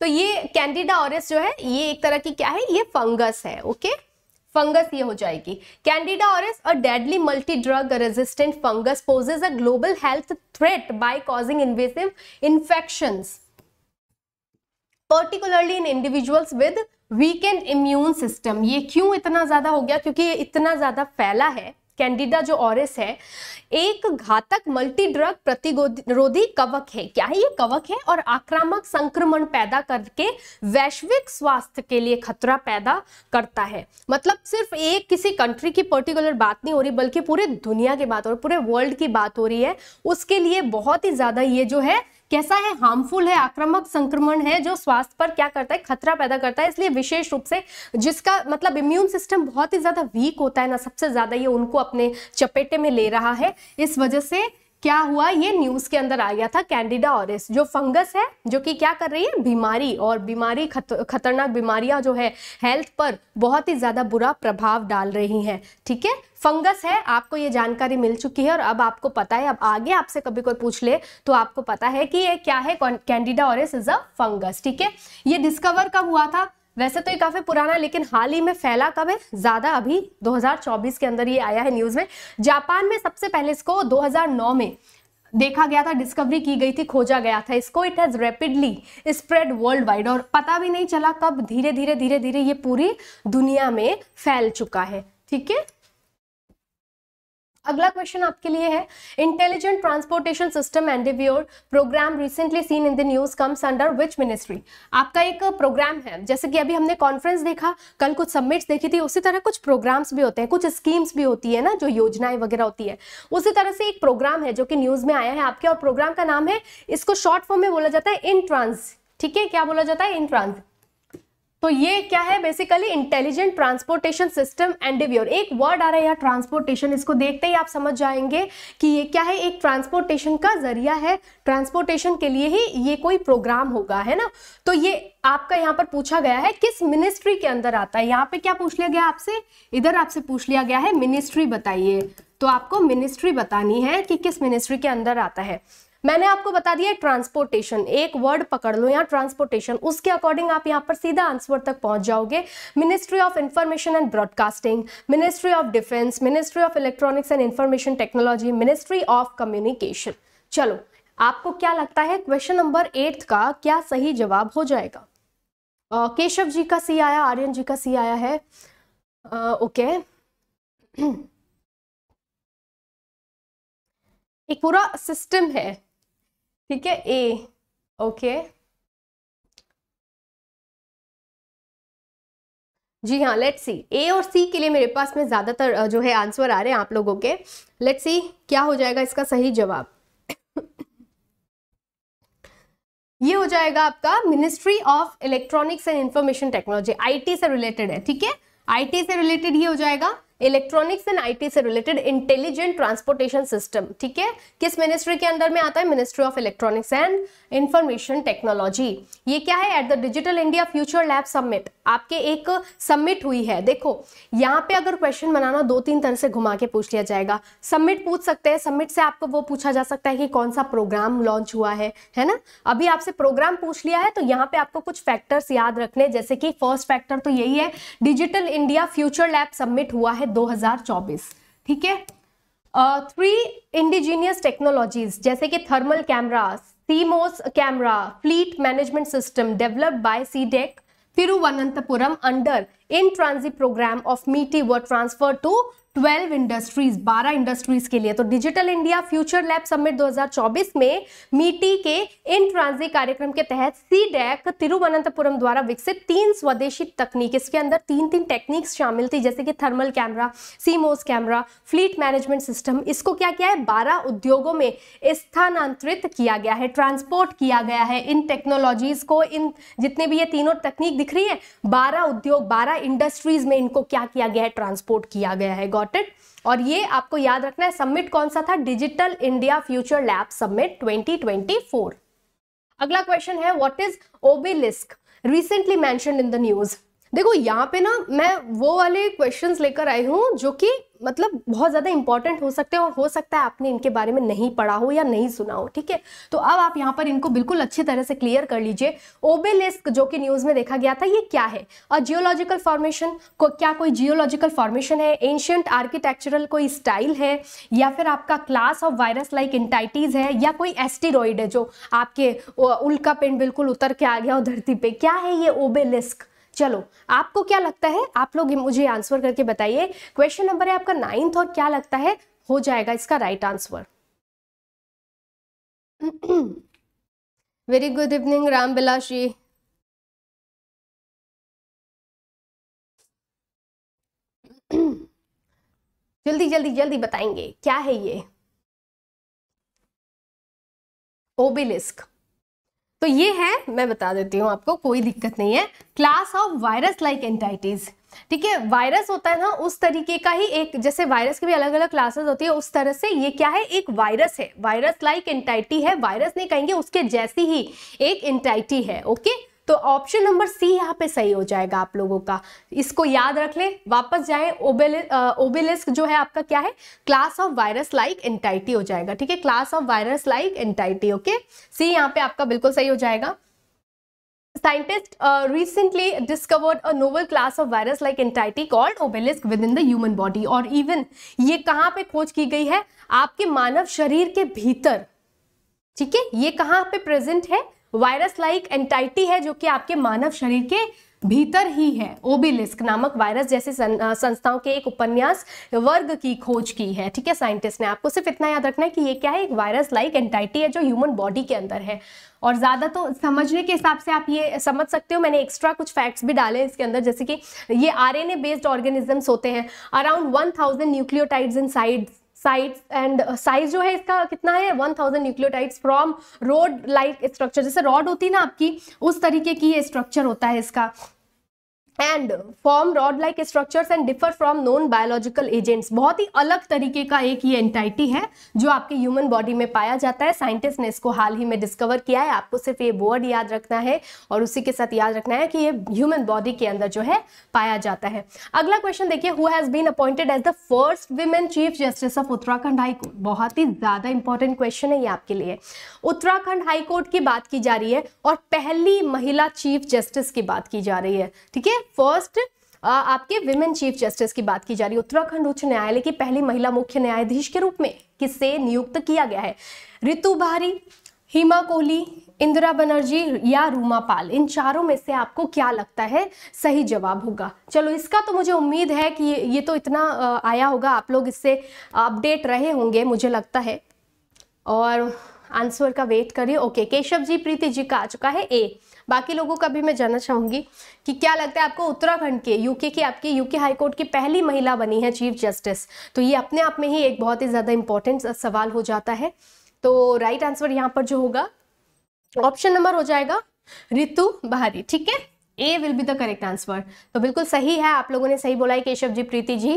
तो ये कैंडिडा ऑरेस जो है ये एक तरह की क्या है ये फंगस है ओके okay? फंगस ये हो जाएगी Candida auris a deadly multi drug resistant fungus poses a global health threat by causing invasive infection particularly in individuals with weakened immune system ये क्यों इतना ज्यादा हो गया क्योंकि ये इतना ज्यादा फैला है कैंडिडा जो ऑरिस है एक घातक मल्टी ड्रग प्रतिरोधी कवक है क्या है ये कवक है और आक्रामक संक्रमण पैदा करके वैश्विक स्वास्थ्य के लिए खतरा पैदा करता है मतलब सिर्फ एक किसी कंट्री की पर्टिकुलर बात नहीं हो रही बल्कि पूरे दुनिया की बात हो रही पूरे वर्ल्ड की बात हो रही है उसके लिए बहुत ही ज्यादा ये जो है कैसा है हार्मफुल है आक्रामक संक्रमण है जो स्वास्थ्य पर क्या करता है खतरा पैदा करता है इसलिए विशेष रूप से जिसका मतलब इम्यून सिस्टम बहुत ही ज्यादा वीक होता है ना सबसे ज्यादा ये उनको अपने चपेटे में ले रहा है इस वजह से क्या हुआ ये न्यूज के अंदर आ गया था कैंडिडा ऑरिस जो फंगस है जो कि क्या कर रही है बीमारी और बीमारी खत, खतरनाक बीमारियां जो है हेल्थ पर बहुत ही ज्यादा बुरा प्रभाव डाल रही हैं ठीक है फंगस है आपको ये जानकारी मिल चुकी है और अब आपको पता है अब आगे आपसे कभी कोई पूछ ले तो आपको पता है कि ये क्या है Candida auris is a fungus ठीक है ये डिस्कवर कब हुआ था वैसे तो ये काफ़ी पुराना लेकिन हाल ही में फैला कब है ज़्यादा अभी 2024 के अंदर ये आया है न्यूज़ में जापान में सबसे पहले इसको 2009 में देखा गया था डिस्कवरी की गई थी खोजा गया था इसको it has rapidly spread worldwide और पता भी नहीं चला कब धीरे धीरे धीरे धीरे ये पूरी दुनिया में फैल चुका है ठीक है अगला क्वेश्चन आपके लिए है intelligent transportation system and endeavour programme recently seen in the news comes under which ministry आपका एक प्रोग्राम है जैसे कि अभी हमने कॉन्फ्रेंस देखा कल कुछ सबमिट्स देखी थी उसी तरह कुछ प्रोग्राम्स भी होते हैं कुछ स्कीम्स भी होती है ना जो योजनाएं वगैरह होती है उसी तरह से एक प्रोग्राम है जो कि न्यूज में आया है आपके और प्रोग्राम का नाम है इसको शॉर्ट फॉर्म में बोला जाता है इन ट्रांस ठीक है क्या बोला जाता है इन ट्रांस तो ये क्या है basically intelligent transportation system endeavour एक वर्ड आ रहा है यहाँ ट्रांसपोर्टेशन इसको देखते ही आप समझ जाएंगे कि ये क्या है एक ट्रांसपोर्टेशन का जरिया है ट्रांसपोर्टेशन के लिए ही ये कोई प्रोग्राम होगा है ना तो ये आपका यहाँ पर पूछा गया है किस मिनिस्ट्री के अंदर आता है यहाँ पे क्या पूछ लिया गया आपसे इधर आपसे पूछ लिया गया है मिनिस्ट्री बताइए तो आपको मिनिस्ट्री बतानी है कि किस मिनिस्ट्री के अंदर आता है मैंने आपको बता दिया ट्रांसपोर्टेशन एक वर्ड पकड़ लो यहाँ ट्रांसपोर्टेशन उसके अकॉर्डिंग आप यहाँ पर सीधा आंसर तक पहुंच जाओगे ministry of information and broadcasting ministry of defence ministry of electronics and information technology ministry of communication चलो आपको क्या लगता है क्वेश्चन नंबर एट का क्या सही जवाब हो जाएगा uh, केशव जी का सी आया आर्यन जी का सी आया है ओके uh, okay. एक पूरा सिस्टम है ठीक है ए ओके जी हाँ लेट सी ए और सी के लिए मेरे पास में ज़्यादातर जो है आंसर आ रहे हैं आप लोगों के लेट सी क्या हो जाएगा इसका सही जवाब ये हो जाएगा आपका ministry of electronics and information technology IT से रिलेटेड है ठीक है आईटी से रिलेटेड ये हो जाएगा इलेक्ट्रॉनिक्स एंड आईटी से रिलेटेड इंटेलिजेंट ट्रांसपोर्टेशन सिस्टम ठीक है किस मिनिस्ट्री के अंदर में आता है ministry of electronics and information technology ये क्या है at the digital India future lab summit आपके एक सबमिट हुई है देखो यहाँ पे अगर क्वेश्चन बनाना दो तीन तरह से घुमा के पूछ लिया जाएगा सबमिट पूछ सकते हैं सबमिट से आपको वो पूछा जा सकता है कि कौन सा प्रोग्राम लॉन्च हुआ है है ना अभी आपसे प्रोग्राम पूछ लिया है तो यहाँ पे आपको कुछ फैक्टर्स याद रखने जैसे कि फर्स्ट फैक्टर तो यही है digital India future lab summit हुआ है दो ठीक है थ्री इंडिजीनियस टेक्नोलॉजीज जैसे कि thermal cameras CMOS camera, fleet management system developed by CDEC Thiruvananthapuram under in-transit program of MITI were transferred to 12 industries 12 industries के लिए तो digital India future lab summit 2024 में मीटी के इन ट्रांजिट कार्यक्रम के तहत सी डेक e तिरुवनंतपुरम द्वारा विकसित तीन स्वदेशी तकनीक इसके अंदर तीन तीन टेक्निक्स शामिल थी जैसे कि thermal camera CMOS camera fleet management system इसको क्या किया है बारह उद्योगों में स्थानांतरित किया गया है ट्रांसपोर्ट किया गया है इन टेक्नोलॉजीज को इन जितने भी ये तीनों तकनीक दिख रही है बारह उद्योग बारह इंडस्ट्रीज में इनको क्या किया गया है ट्रांसपोर्ट किया गया है गौर गॉट इट और ये आपको याद रखना है सबमिट कौन सा था digital India future lab summit 2024 अगला क्वेश्चन है what is obi recently mentioned in the news देखो यहाँ पे ना मैं वो वाले क्वेश्चंस लेकर आई हूँ जो कि मतलब बहुत ज़्यादा इंपॉर्टेंट हो सकते हैं और हो सकता है आपने इनके बारे में नहीं पढ़ा हो या नहीं सुना हो ठीक है तो अब आप यहाँ पर इनको बिल्कुल अच्छी तरह से क्लियर कर लीजिए ओबेलिस्क जो कि न्यूज़ में देखा गया था ये क्या है और जियोलॉजिकल फॉर्मेशन को क्या कोई जियोलॉजिकल फॉर्मेशन है एंशियंट आर्किटेक्चरल कोई स्टाइल है या फिर आपका class of virus like entities है या कोई एस्टीरोइड है जो आपके उल्का पेंट बिल्कुल उतर के आ गया हो धरती पर क्या है ये ओबेलिस्क चलो आपको क्या लगता है आप लोग मुझे आंसर करके बताइए क्वेश्चन नंबर है आपका नाइन्थ और क्या लगता है हो जाएगा इसका right answer very good evening Ram Bilas ji जल्दी जल्दी जल्दी बताएंगे क्या है ये ओबिलिस्क तो ये है मैं बता देती हूँ आपको कोई दिक्कत नहीं है class of virus like entities ठीक है वायरस होता है ना उस तरीके का ही एक जैसे वायरस की भी अलग अलग क्लासेस होती है उस तरह से ये क्या है एक वायरस है वायरस लाइक एंटाइटी है वायरस नहीं कहेंगे उसके जैसी ही एक एंटाइटी है ओके तो ऑप्शन नंबर सी यहाँ पे सही हो जाएगा आप लोगों का इसको याद रख ले वापस जाए ओबेलिस्क जो है आपका क्या है class of virus like entity हो जाएगा ठीक है class of virus like entity okay see यहाँ पे आपका बिल्कुल सही हो जाएगा scientist recently discovered a novel class of virus like entity called obelisk within the human body और इवन ये कहाँ पे खोज की गई है आपके मानव शरीर के भीतर ठीक है ये कहाँ पे प्रेजेंट है वायरस लाइक एंटाइटी है जो कि आपके मानव शरीर के भीतर ही है ओबिलिस्क नामक वायरस जैसे संस्थाओं के एक उपन्यास वर्ग की खोज की है ठीक है साइंटिस्ट ने आपको सिर्फ इतना याद रखना है कि ये क्या है एक वायरस लाइक एंटाइटी है जो ह्यूमन बॉडी के अंदर है और ज़्यादा तो समझने के हिसाब से आप ये समझ सकते हो मैंने एक्स्ट्रा कुछ फैक्ट्स भी डाले इसके अंदर जैसे कि ये आर बेस्ड ऑर्गेनिजम्स होते हैं around one thousand nucleotides in sites and size जो है इसका कितना है 1000 nucleotides from rod like structure जैसे रॉड होती है ना आपकी उस तरीके की ये स्ट्रक्चर होता है इसका and form rod like structures and differ from non biological agents बहुत ही अलग तरीके का एक ये एंटाइटी है जो आपके ह्यूमन बॉडी में पाया जाता है साइंटिस्ट ने इसको हाल ही में डिस्कवर किया है आपको सिर्फ ये वर्ड याद रखना है और उसी के साथ याद रखना है कि ये ह्यूमन बॉडी के अंदर जो है पाया जाता है अगला क्वेश्चन देखिए who has been appointed as the first women chief justice of Uttarakhand high court बहुत ही ज़्यादा इंपॉर्टेंट क्वेश्चन है ये आपके लिए उत्तराखंड हाईकोर्ट की बात की जा रही है और पहली महिला चीफ जस्टिस की बात की जा रही है ठीक है फर्स्ट आपके विमेन चीफ जस्टिस की बात की जा रही है उत्तराखंड उच्च न्यायालय की पहली महिला मुख्य न्यायाधीश के रूप में किससे नियुक्त किया गया है ऋतु भारी हिमा कोहली इंदिरा बनर्जी या रूमा पाल इन चारों में से आपको क्या लगता है सही जवाब होगा चलो इसका तो मुझे उम्मीद है कि ये तो इतना आया होगा आप लोग इससे अपडेट रहे होंगे मुझे लगता है और आंसर का वेट करिए ओके केशव जी प्रीति जी का आ चुका है ए बाकी लोगों का भी मैं जानना चाहूंगी कि क्या लगता है आपको उत्तराखंड के यूके की आपकी यूके हाईकोर्ट की पहली महिला बनी है चीफ जस्टिस तो ये अपने आप में ही एक बहुत ही ज़्यादा इंपॉर्टेंट सवाल हो जाता है तो राइट आंसर यहाँ पर जो होगा ऑप्शन नंबर हो जाएगा रितु बहारी ठीक है A will be the correct answer तो बिल्कुल सही है आप लोगों ने सही बोला है केशव जी प्रीति जी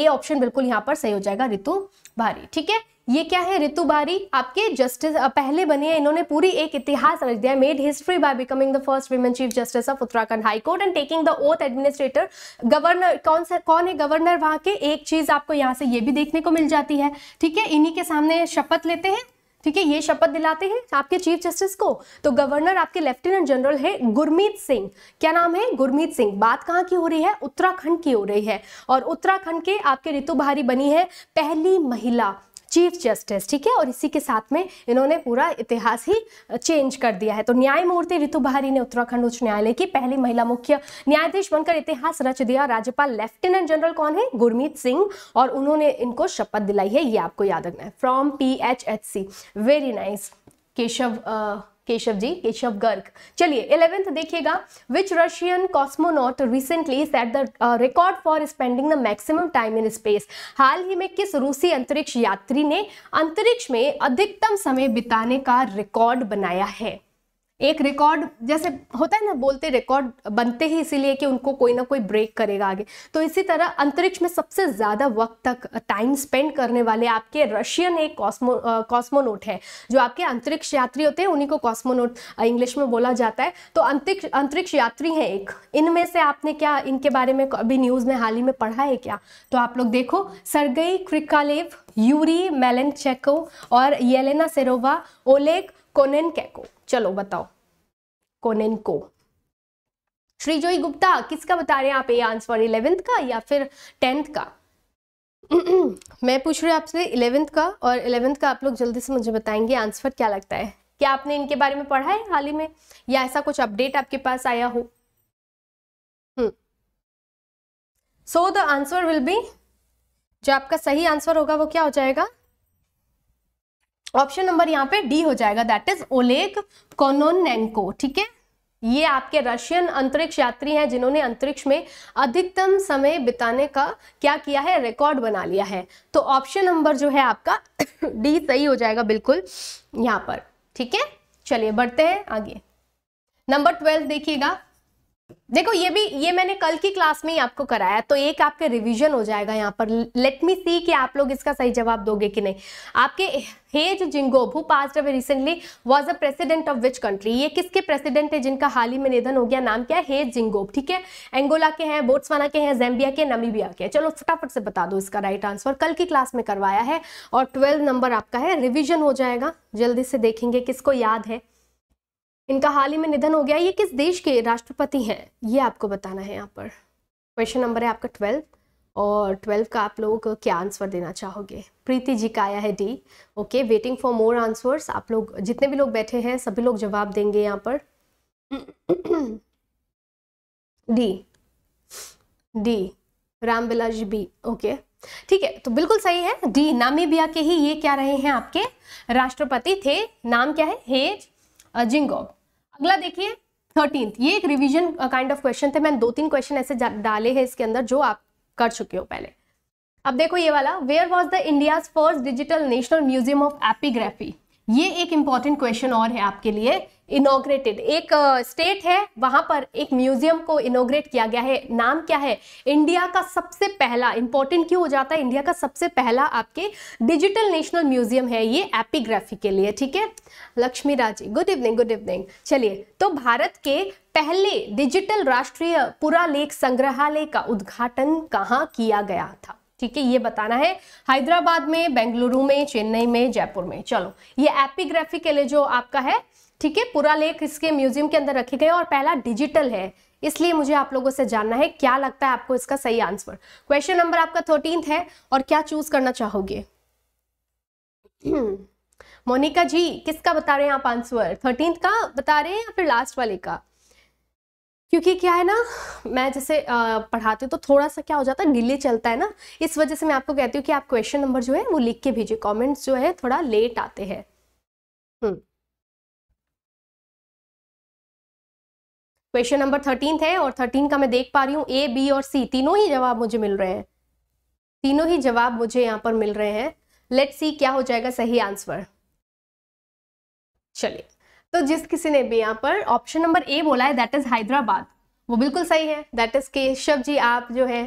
ए ऑप्शन बिल्कुल यहाँ पर सही हो जाएगा रितु भारी ठीक है ये क्या है ऋतु बारी आपके जस्टिस पहले बने हैं इन्होंने पूरी एक इतिहास रच दिया made history by becoming the first women chief justice of Uttarakhand high court and taking the oath administrator governor कौन सा कौन है गवर्नर वहां के एक चीज आपको यहाँ से ये भी देखने को मिल जाती है ठीक है इन्हीं के सामने शपथ लेते हैं ठीक है ये शपथ दिलाते हैं आपके चीफ जस्टिस को तो गवर्नर आपके लेफ्टिनेंट जनरल है गुरमीत सिंह क्या नाम है गुरमीत सिंह बात कहाँ की हो रही है उत्तराखंड की हो रही है और उत्तराखंड के आपके ऋतु बहारी बनी है पहली महिला चीफ जस्टिस ठीक है और इसी के साथ में इन्होंने पूरा इतिहास ही चेंज कर दिया है तो न्यायमूर्ति ऋतु भारी ने उत्तराखंड उच्च न्यायालय की पहली महिला मुख्य न्यायाधीश बनकर इतिहास रच दिया राज्यपाल लेफ्टिनेंट जनरल कौन है गुरमीत सिंह और उन्होंने इनको शपथ दिलाई है ये आपको याद रखना है from P H H C very nice Keshav uh, Keshav ji Keshav Garg चलिए इलेवेंथ देखिएगा which Russian cosmonaut recently set the record for spending the maximum time in space हाल ही में किस रूसी अंतरिक्ष यात्री ने अंतरिक्ष में अधिकतम समय बिताने का रिकॉर्ड बनाया है एक रिकॉर्ड जैसे होता है ना बोलते रिकॉर्ड बनते ही इसीलिए कि उनको कोई ना कोई ब्रेक करेगा आगे तो इसी तरह अंतरिक्ष में सबसे ज़्यादा वक्त तक टाइम स्पेंड करने वाले आपके रशियन एक कॉस्मो कॉस्मोनोट है जो आपके अंतरिक्ष यात्री होते हैं उन्हीं को कॉस्मोनोट इंग्लिश में बोला जाता है तो अंतरिक्ष अंतरिक्ष यात्री हैं एक इनमें से आपने क्या इनके बारे में अभी न्यूज़ में हाल ही में पढ़ा है क्या तो आप लोग देखो सरगई क्रिकालेव यूरी मेलन और Yelena Serova Oleg Kononenko चलो बताओ कोनेन को श्रीजोई गुप्ता किसका बता रहे हैं आप ये आंसर इलेवेंथ का या फिर टेंथ का मैं पूछ रही हूँ आपसे इलेवेंथ का और इलेवेंथ का आप लोग जल्दी से मुझे बताएंगे आंसर क्या लगता है क्या आपने इनके बारे में पढ़ा है हाल ही में या ऐसा कुछ अपडेट आपके पास आया हो so the answer will be जो आपका सही आंसर होगा वो क्या हो जाएगा ऑप्शन नंबर यहाँ पे डी हो जाएगा दैट इज ओलेग कोनोनेंको ठीक है ये आपके रशियन अंतरिक्ष यात्री हैं जिन्होंने अंतरिक्ष में अधिकतम समय बिताने का क्या किया है रिकॉर्ड बना लिया है तो ऑप्शन नंबर जो है आपका डी सही हो जाएगा बिल्कुल यहाँ पर ठीक है चलिए बढ़ते हैं आगे नंबर ट्वेल्व देखिएगा देखो ये भी ये मैंने कल की क्लास में ही आपको कराया तो एक आपके रिवीजन हो जाएगा यहाँ पर लेट मी सी कि आप लोग इसका सही जवाब दोगे कि नहीं आपके Hage Geingob passed recently was a president of which country ये किसके प्रेसिडेंट है जिनका हाल ही में निधन हो गया नाम क्या है हेज जिंगोब ठीक है एंगोला के हैं बोट्सवाना के हैं जैम्बिया के नमीबिया के चलो फटाफट से बता दो इसका राइट आंसर कल की क्लास में करवाया है और ट्वेल्व नंबर आपका है रिविजन हो जाएगा जल्दी से देखेंगे किसको याद है इनका हाल ही में निधन हो गया ये किस देश के राष्ट्रपति हैं ये आपको बताना है यहाँ पर क्वेश्चन नंबर है आपका ट्वेल्व और ट्वेल्व का आप लोग क्या आंसर देना चाहोगे प्रीति जी का आया है D okay waiting for more answers आप लोग जितने भी लोग बैठे हैं सभी लोग जवाब देंगे यहाँ पर D D Ram Bilas ji B okay ठीक है तो बिल्कुल सही है डी नामीबिया के ही ये क्या रहे हैं आपके राष्ट्रपति थे नाम क्या है हेज जिंगॉब अगला देखिए थर्टीन ये एक रिविजन काइंड ऑफ क्वेश्चन थे मैंने दो तीन क्वेश्चन ऐसे डाले हैं इसके अंदर जो आप कर चुके हो पहले अब देखो ये वाला where was the India first digital national museum of epigraphy ये एक इंपॉर्टेंट क्वेश्चन और है आपके लिए इनोग्रेटेड एक स्टेट है वहां पर एक म्यूजियम को इनोग्रेट किया गया है नाम क्या है इंडिया का सबसे पहला इंपॉर्टेंट क्यों हो जाता है इंडिया का सबसे पहला आपके डिजिटल नेशनल म्यूजियम है ये एपिग्राफी के लिए ठीक है लक्ष्मी राजी गुड इवनिंग गुड इवनिंग चलिए तो भारत के पहले डिजिटल राष्ट्रीय पुरालेख संग्रहालय का उद्घाटन कहाँ किया गया था ठीक है ये बताना है हैदराबाद में बेंगलुरु में चेन्नई में जयपुर में चलो ये एपिग्राफी के लिए जो आपका है ठीक है पूरा लेख इसके म्यूजियम के अंदर रखे गए और पहला डिजिटल है इसलिए मुझे आप लोगों से जानना है क्या लगता है आपको इसका सही आंसर क्वेश्चन नंबर आपका थर्टीन है और क्या चूज करना चाहोगे मोनिका जी किसका बता रहे हैं आप आंसर थर्टीन का बता रहे हैं या फिर लास्ट वाले का क्योंकि क्या है ना मैं जैसे पढ़ाती हूँ तो थोड़ा सा क्या हो जाता है डिले चलता है ना इस वजह से मैं आपको कहती हूँ कि आप क्वेश्चन नंबर जो है वो लिख के भेजिए कमेंट्स जो है थोड़ा लेट आते हैं हम्म। क्वेश्चन नंबर थर्टीन है और थर्टीन का मैं देख पा रही हूँ ए बी और सी तीनों ही जवाब मुझे मिल रहे हैं तीनों ही जवाब मुझे यहाँ पर मिल रहे हैं लेट सी क्या हो जाएगा सही आंसर चलिए तो जिस किसी ने भी यहाँ पर ऑप्शन नंबर ए बोला है दैट इज हैदराबाद वो बिल्कुल सही है दैट इज केशव जी आप जो है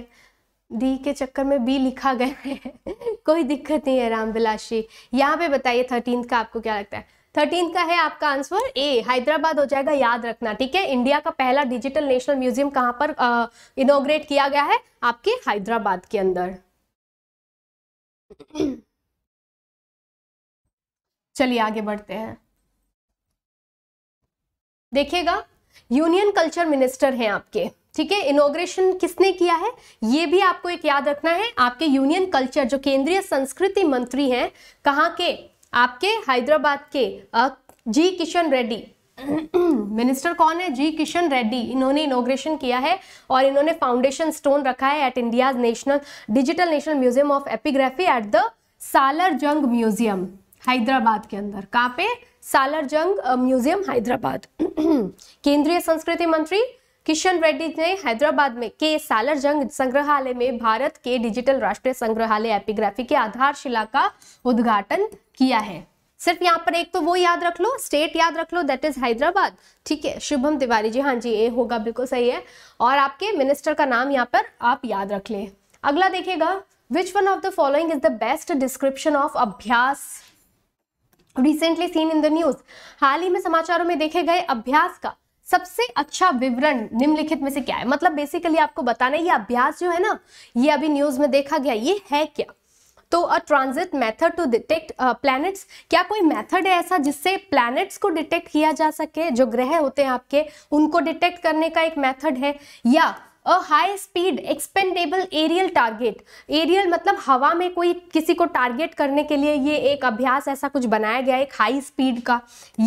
डी के चक्कर में बी लिखा गया है कोई दिक्कत नहीं है रामविलास जी यहाँ पे बताइए थर्टीन का आपको क्या लगता है थर्टीन का है आपका आंसर ए हैदराबाद हो जाएगा याद रखना ठीक है इंडिया का पहला डिजिटल नेशनल म्यूजियम कहां पर इनोग्रेट किया गया है आपके हैदराबाद के अंदर चलिए आगे बढ़ते हैं देखिएगा यूनियन कल्चर मिनिस्टर हैं आपके ठीक है इनोग्रेशन किसने किया है ये भी आपको एक याद रखना है आपके यूनियन कल्चर जो केंद्रीय संस्कृति मंत्री हैं कहाँ के आपके हैदराबाद के जी किशन रेड्डी मिनिस्टर कौन है जी किशन रेड्डी इन्होंने इनोग्रेशन किया है और इन्होंने फाउंडेशन स्टोन रखा है at India national digital national museum of epigraphy at the Salar Jung museum Hyderabad के अंदर कहाँ पे सालर जंग म्यूजियम हैदराबाद केंद्रीय संस्कृति मंत्री किशन रेड्डी ने हैदराबाद में के सालर जंग संग्रहालय में भारत के डिजिटल राष्ट्रीय संग्रहालय एपिग्राफी के आधारशिला का उद्घाटन किया है सिर्फ यहाँ पर एक तो वो याद रख लो स्टेट याद रख लो दैट इज हैदराबाद ठीक है शुभम तिवारी जी हाँ जी ये होगा बिल्कुल सही है और आपके मिनिस्टर का नाम यहाँ पर आप याद रख लें अगला देखिएगा which one of the following is the best description of Abhyas recently seen in the news हाल ही में समाचारों में देखे गए अभ्यास का सबसे अच्छा विवरण निम्नलिखित में से क्या है मतलब बेसिकली आपको बताना ये अभ्यास जो है ना ये अभी न्यूज में देखा गया ये है क्या तो a transit method to detect planets क्या कोई मेथड है ऐसा जिससे प्लैनेट्स को डिटेक्ट किया जा सके जो ग्रह होते हैं आपके उनको डिटेक्ट करने का एक मेथड है या a high speed expendable aerial target aerial मतलब हवा में कोई किसी को टारगेट करने के लिए ये एक अभ्यास ऐसा कुछ बनाया गया एक हाई स्पीड का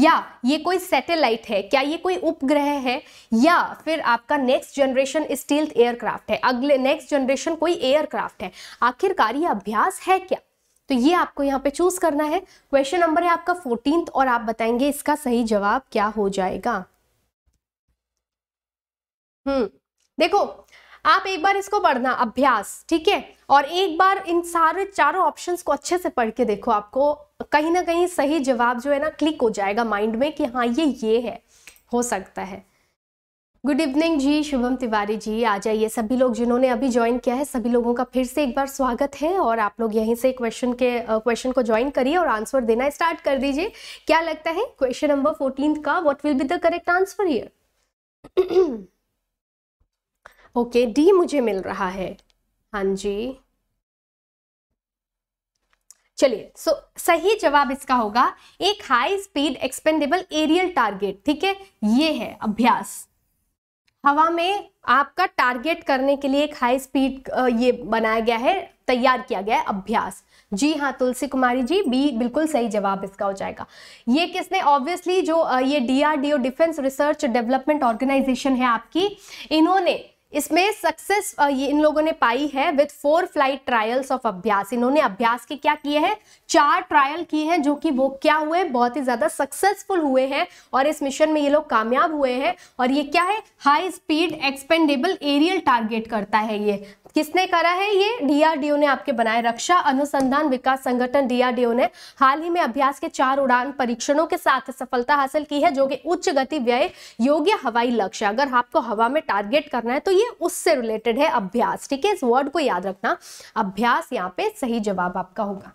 या ये कोई सैटेलाइट है क्या ये कोई उपग्रह है या फिर आपका नेक्स्ट जनरेशन स्टील्थ एयरक्राफ्ट है अगले नेक्स्ट जनरेशन कोई एयरक्राफ्ट है आखिरकार ये अभ्यास है क्या तो ये आपको यहाँ पे चूज करना है क्वेश्चन नंबर है आपका फोर्टीन और आप बताएंगे इसका सही जवाब क्या हो जाएगा हम्म देखो आप एक बार इसको पढ़ना अभ्यास ठीक है और एक बार इन सारे चारों ऑप्शंस को अच्छे से पढ़ के देखो आपको कहीं ना कहीं सही जवाब जो है ना क्लिक हो जाएगा माइंड में कि हाँ ये ये है हो सकता है गुड इवनिंग जी शुभम तिवारी जी आ जाइए सभी लोग जिन्होंने अभी ज्वाइन किया है सभी लोगों का फिर से एक बार स्वागत है और आप लोग यहीं से क्वेश्चन के क्वेश्चन को ज्वाइन करिए और आंसर देना स्टार्ट कर दीजिए क्या लगता है क्वेश्चन नंबर फोर्टीन का what will be the correct answer here okay D मुझे मिल रहा है हाँ जी चलिए सो so, सही जवाब इसका होगा एक high speed expendable aerial target ठीक है ये है अभ्यास हवा में आपका टारगेट करने के लिए एक हाई स्पीड ये बनाया गया है तैयार किया गया है अभ्यास जी हाँ तुलसी कुमारी जी बी बिल्कुल सही जवाब इसका हो जाएगा ये किसने ऑब्वियसली जो ये DRDO defence research development organisation है आपकी इन्होंने इसमें सक्सेस ये इन लोगों ने पाई है with four flight trials of Abhyas इन्होंने अभ्यास के क्या किए हैं चार ट्रायल किए हैं जो कि वो क्या हुए बहुत ही ज्यादा सक्सेसफुल हुए हैं और इस मिशन में ये लोग कामयाब हुए हैं और ये क्या है high speed expendable aerial target करता है ये किसने करा है ये डीआरडीओ ने आपके बनाए रक्षा अनुसंधान विकास संगठन डीआरडीओ ने हाल ही में अभ्यास के चार उड़ान परीक्षणों के साथ सफलता हासिल की है जो कि उच्च गति व्यय योग्य हवाई लक्ष्य अगर आपको हवा में टारगेट करना है तो ये उससे रिलेटेड है अभ्यास ठीक है इस वर्ड को याद रखना अभ्यास यहाँ पे सही जवाब आपका होगा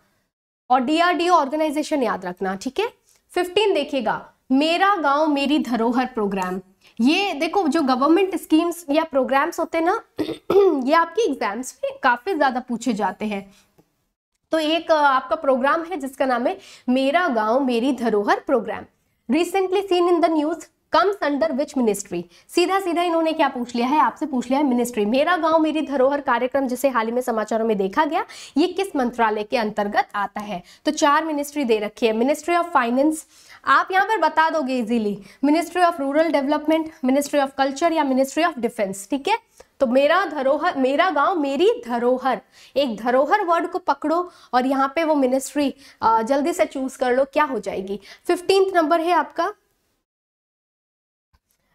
और डीआरडीओ ऑर्गेनाइजेशन याद रखना ठीक है फिफ्टीन देखिएगा मेरा गांव मेरी धरोहर प्रोग्राम ये देखो जो गवर्नमेंट स्कीम्स या प्रोग्राम्स होते हैं ना ये आपकी एग्जाम्स में काफ़ी ज़्यादा पूछे जाते हैं तो एक आपका प्रोग्राम है जिसका नाम है मेरा Gaon Meri Dharohar programme recently seen in the news comes under which ministry सीधा सीधा इन्होंने क्या पूछ लिया है आपसे पूछ लिया है मिनिस्ट्री मेरा गांव मेरी धरोहर कार्यक्रम जिसे हाल ही में समाचारों में देखा गया ये किस मंत्रालय के अंतर्गत आता है तो चार मिनिस्ट्री दे रखी है मिनिस्ट्री ऑफ फाइनेंस आप यहाँ पर बता दोगे easily ministry of rural development ministry of culture या मिनिस्ट्री ऑफ डिफेंस ठीक है तो मेरा धरोहर मेरा गांव मेरी धरोहर एक धरोहर वर्ड को पकड़ो और यहाँ पे वो मिनिस्ट्री जल्दी से चूज कर लो क्या हो जाएगी फिफ्टींथ नंबर है आपका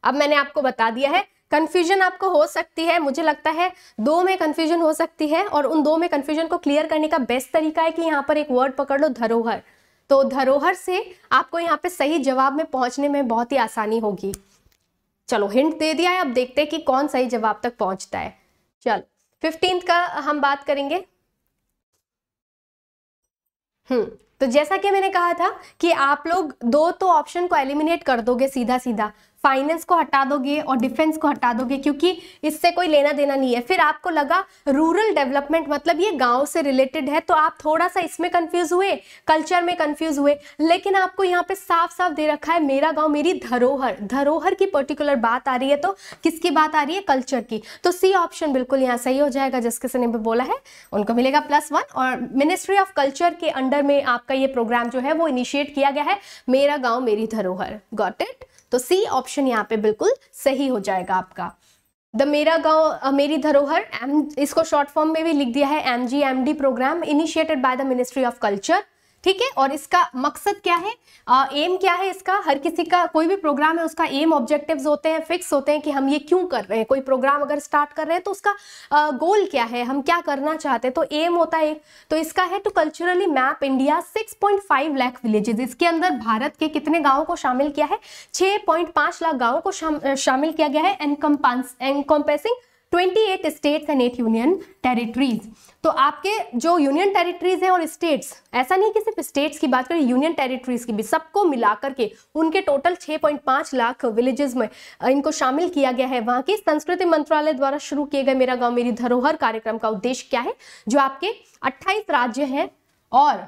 अब मैंने आपको बता दिया है कन्फ्यूजन आपको हो सकती है मुझे लगता है दो में कन्फ्यूजन हो सकती है और उन दो में कन्फ्यूजन को क्लियर करने का बेस्ट तरीका है कि यहाँ पर एक वर्ड पकड़ लो धरोहर तो धरोहर से आपको यहाँ पे सही जवाब में पहुँचने में बहुत ही आसानी होगी चलो हिंट दे दिया है अब देखते हैं कि कौन सही जवाब तक पहुँचता है चलो फिफ्टींथ का हम बात करेंगे हम्म तो जैसा कि मैंने कहा था कि आप लोग दो तो ऑप्शन को एलिमिनेट कर दोगे सीधा सीधा फाइनेंस को हटा दोगे और डिफेंस को हटा दोगे क्योंकि इससे कोई लेना देना नहीं है फिर आपको लगा रूरल डेवलपमेंट मतलब ये गांव से रिलेटेड है तो आप थोड़ा सा इसमें कंफ्यूज हुए कल्चर में कंफ्यूज हुए लेकिन आपको यहाँ पे साफ साफ दे रखा है मेरा गाँव मेरी धरोहर धरोहर की पर्टिकुलर बात आ रही है तो किसकी बात आ रही है कल्चर की तो सी ऑप्शन बिल्कुल यहाँ सही हो जाएगा जिस किसी ने भी बोला है उनको मिलेगा प्लस वन और मिनिस्ट्री ऑफ कल्चर के अंडर में आपका ये प्रोग्राम जो है वो इनिशिएट किया गया है मेरा गाँव मेरी धरोहर गॉट इट तो सी ऑप्शन यहाँ पे बिल्कुल सही हो जाएगा आपका द मेरा गांव मेरी धरोहर एम इसको शॉर्ट फॉर्म में भी लिख दिया है M G M D programme initiated by the ministry of culture ठीक है और इसका मकसद क्या है आ, एम क्या है इसका हर किसी का कोई भी प्रोग्राम है उसका एम ऑब्जेक्टिव्स होते हैं फिक्स होते हैं कि हम ये क्यों कर रहे हैं कोई प्रोग्राम अगर स्टार्ट कर रहे हैं तो उसका आ, गोल क्या है हम क्या करना चाहते हैं तो एम होता है तो इसका है to culturally map India 6.5 lakh villages इसके अंदर भारत के कितने गाँव को शामिल किया है 6.5 लाख गाँव को शाम, शामिल किया गया है encompass encompassing 28 states and eight union territories तो आपके जो यूनियन टेरिटरीज हैं और स्टेट्स ऐसा नहीं कि सिर्फ स्टेट्स की बात करें यूनियन टेरिटरीज की भी सबको मिलाकर के उनके टोटल 6.5 लाख विलेजेस में इनको शामिल किया गया है वहाँ के संस्कृति मंत्रालय द्वारा शुरू किए गए मेरा गाँव मेरी धरोहर कार्यक्रम का उद्देश्य क्या है जो आपके अट्ठाईस राज्य हैं और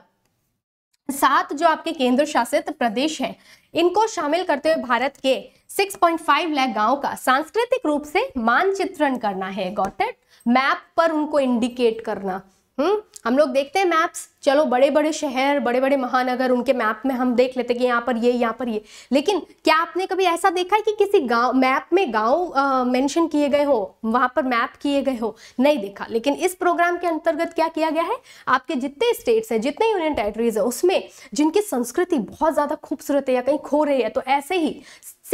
सात जो आपके केंद्र शासित प्रदेश हैं इनको शामिल करते हुए भारत के सिक्स लाख गाँव का सांस्कृतिक रूप से मानचित्रण करना है गॉट मैप पर उनको इंडिकेट करना हम्म हम लोग देखते हैं मैप्स चलो बड़े बड़े शहर बड़े बड़े महानगर उनके मैप में हम देख लेते हैं कि यहाँ पर ये यहाँ पर ये लेकिन क्या आपने कभी ऐसा देखा है कि किसी गांव मैप में गांव मेंशन किए गए हो वहाँ पर मैप किए गए हो नहीं देखा लेकिन इस प्रोग्राम के अंतर्गत क्या किया गया है आपके जितने स्टेट्स हैं जितने यूनियन टेरेटरीज है उसमें जिनकी संस्कृति बहुत ज़्यादा खूबसूरत है या कहीं खो रही है तो ऐसे ही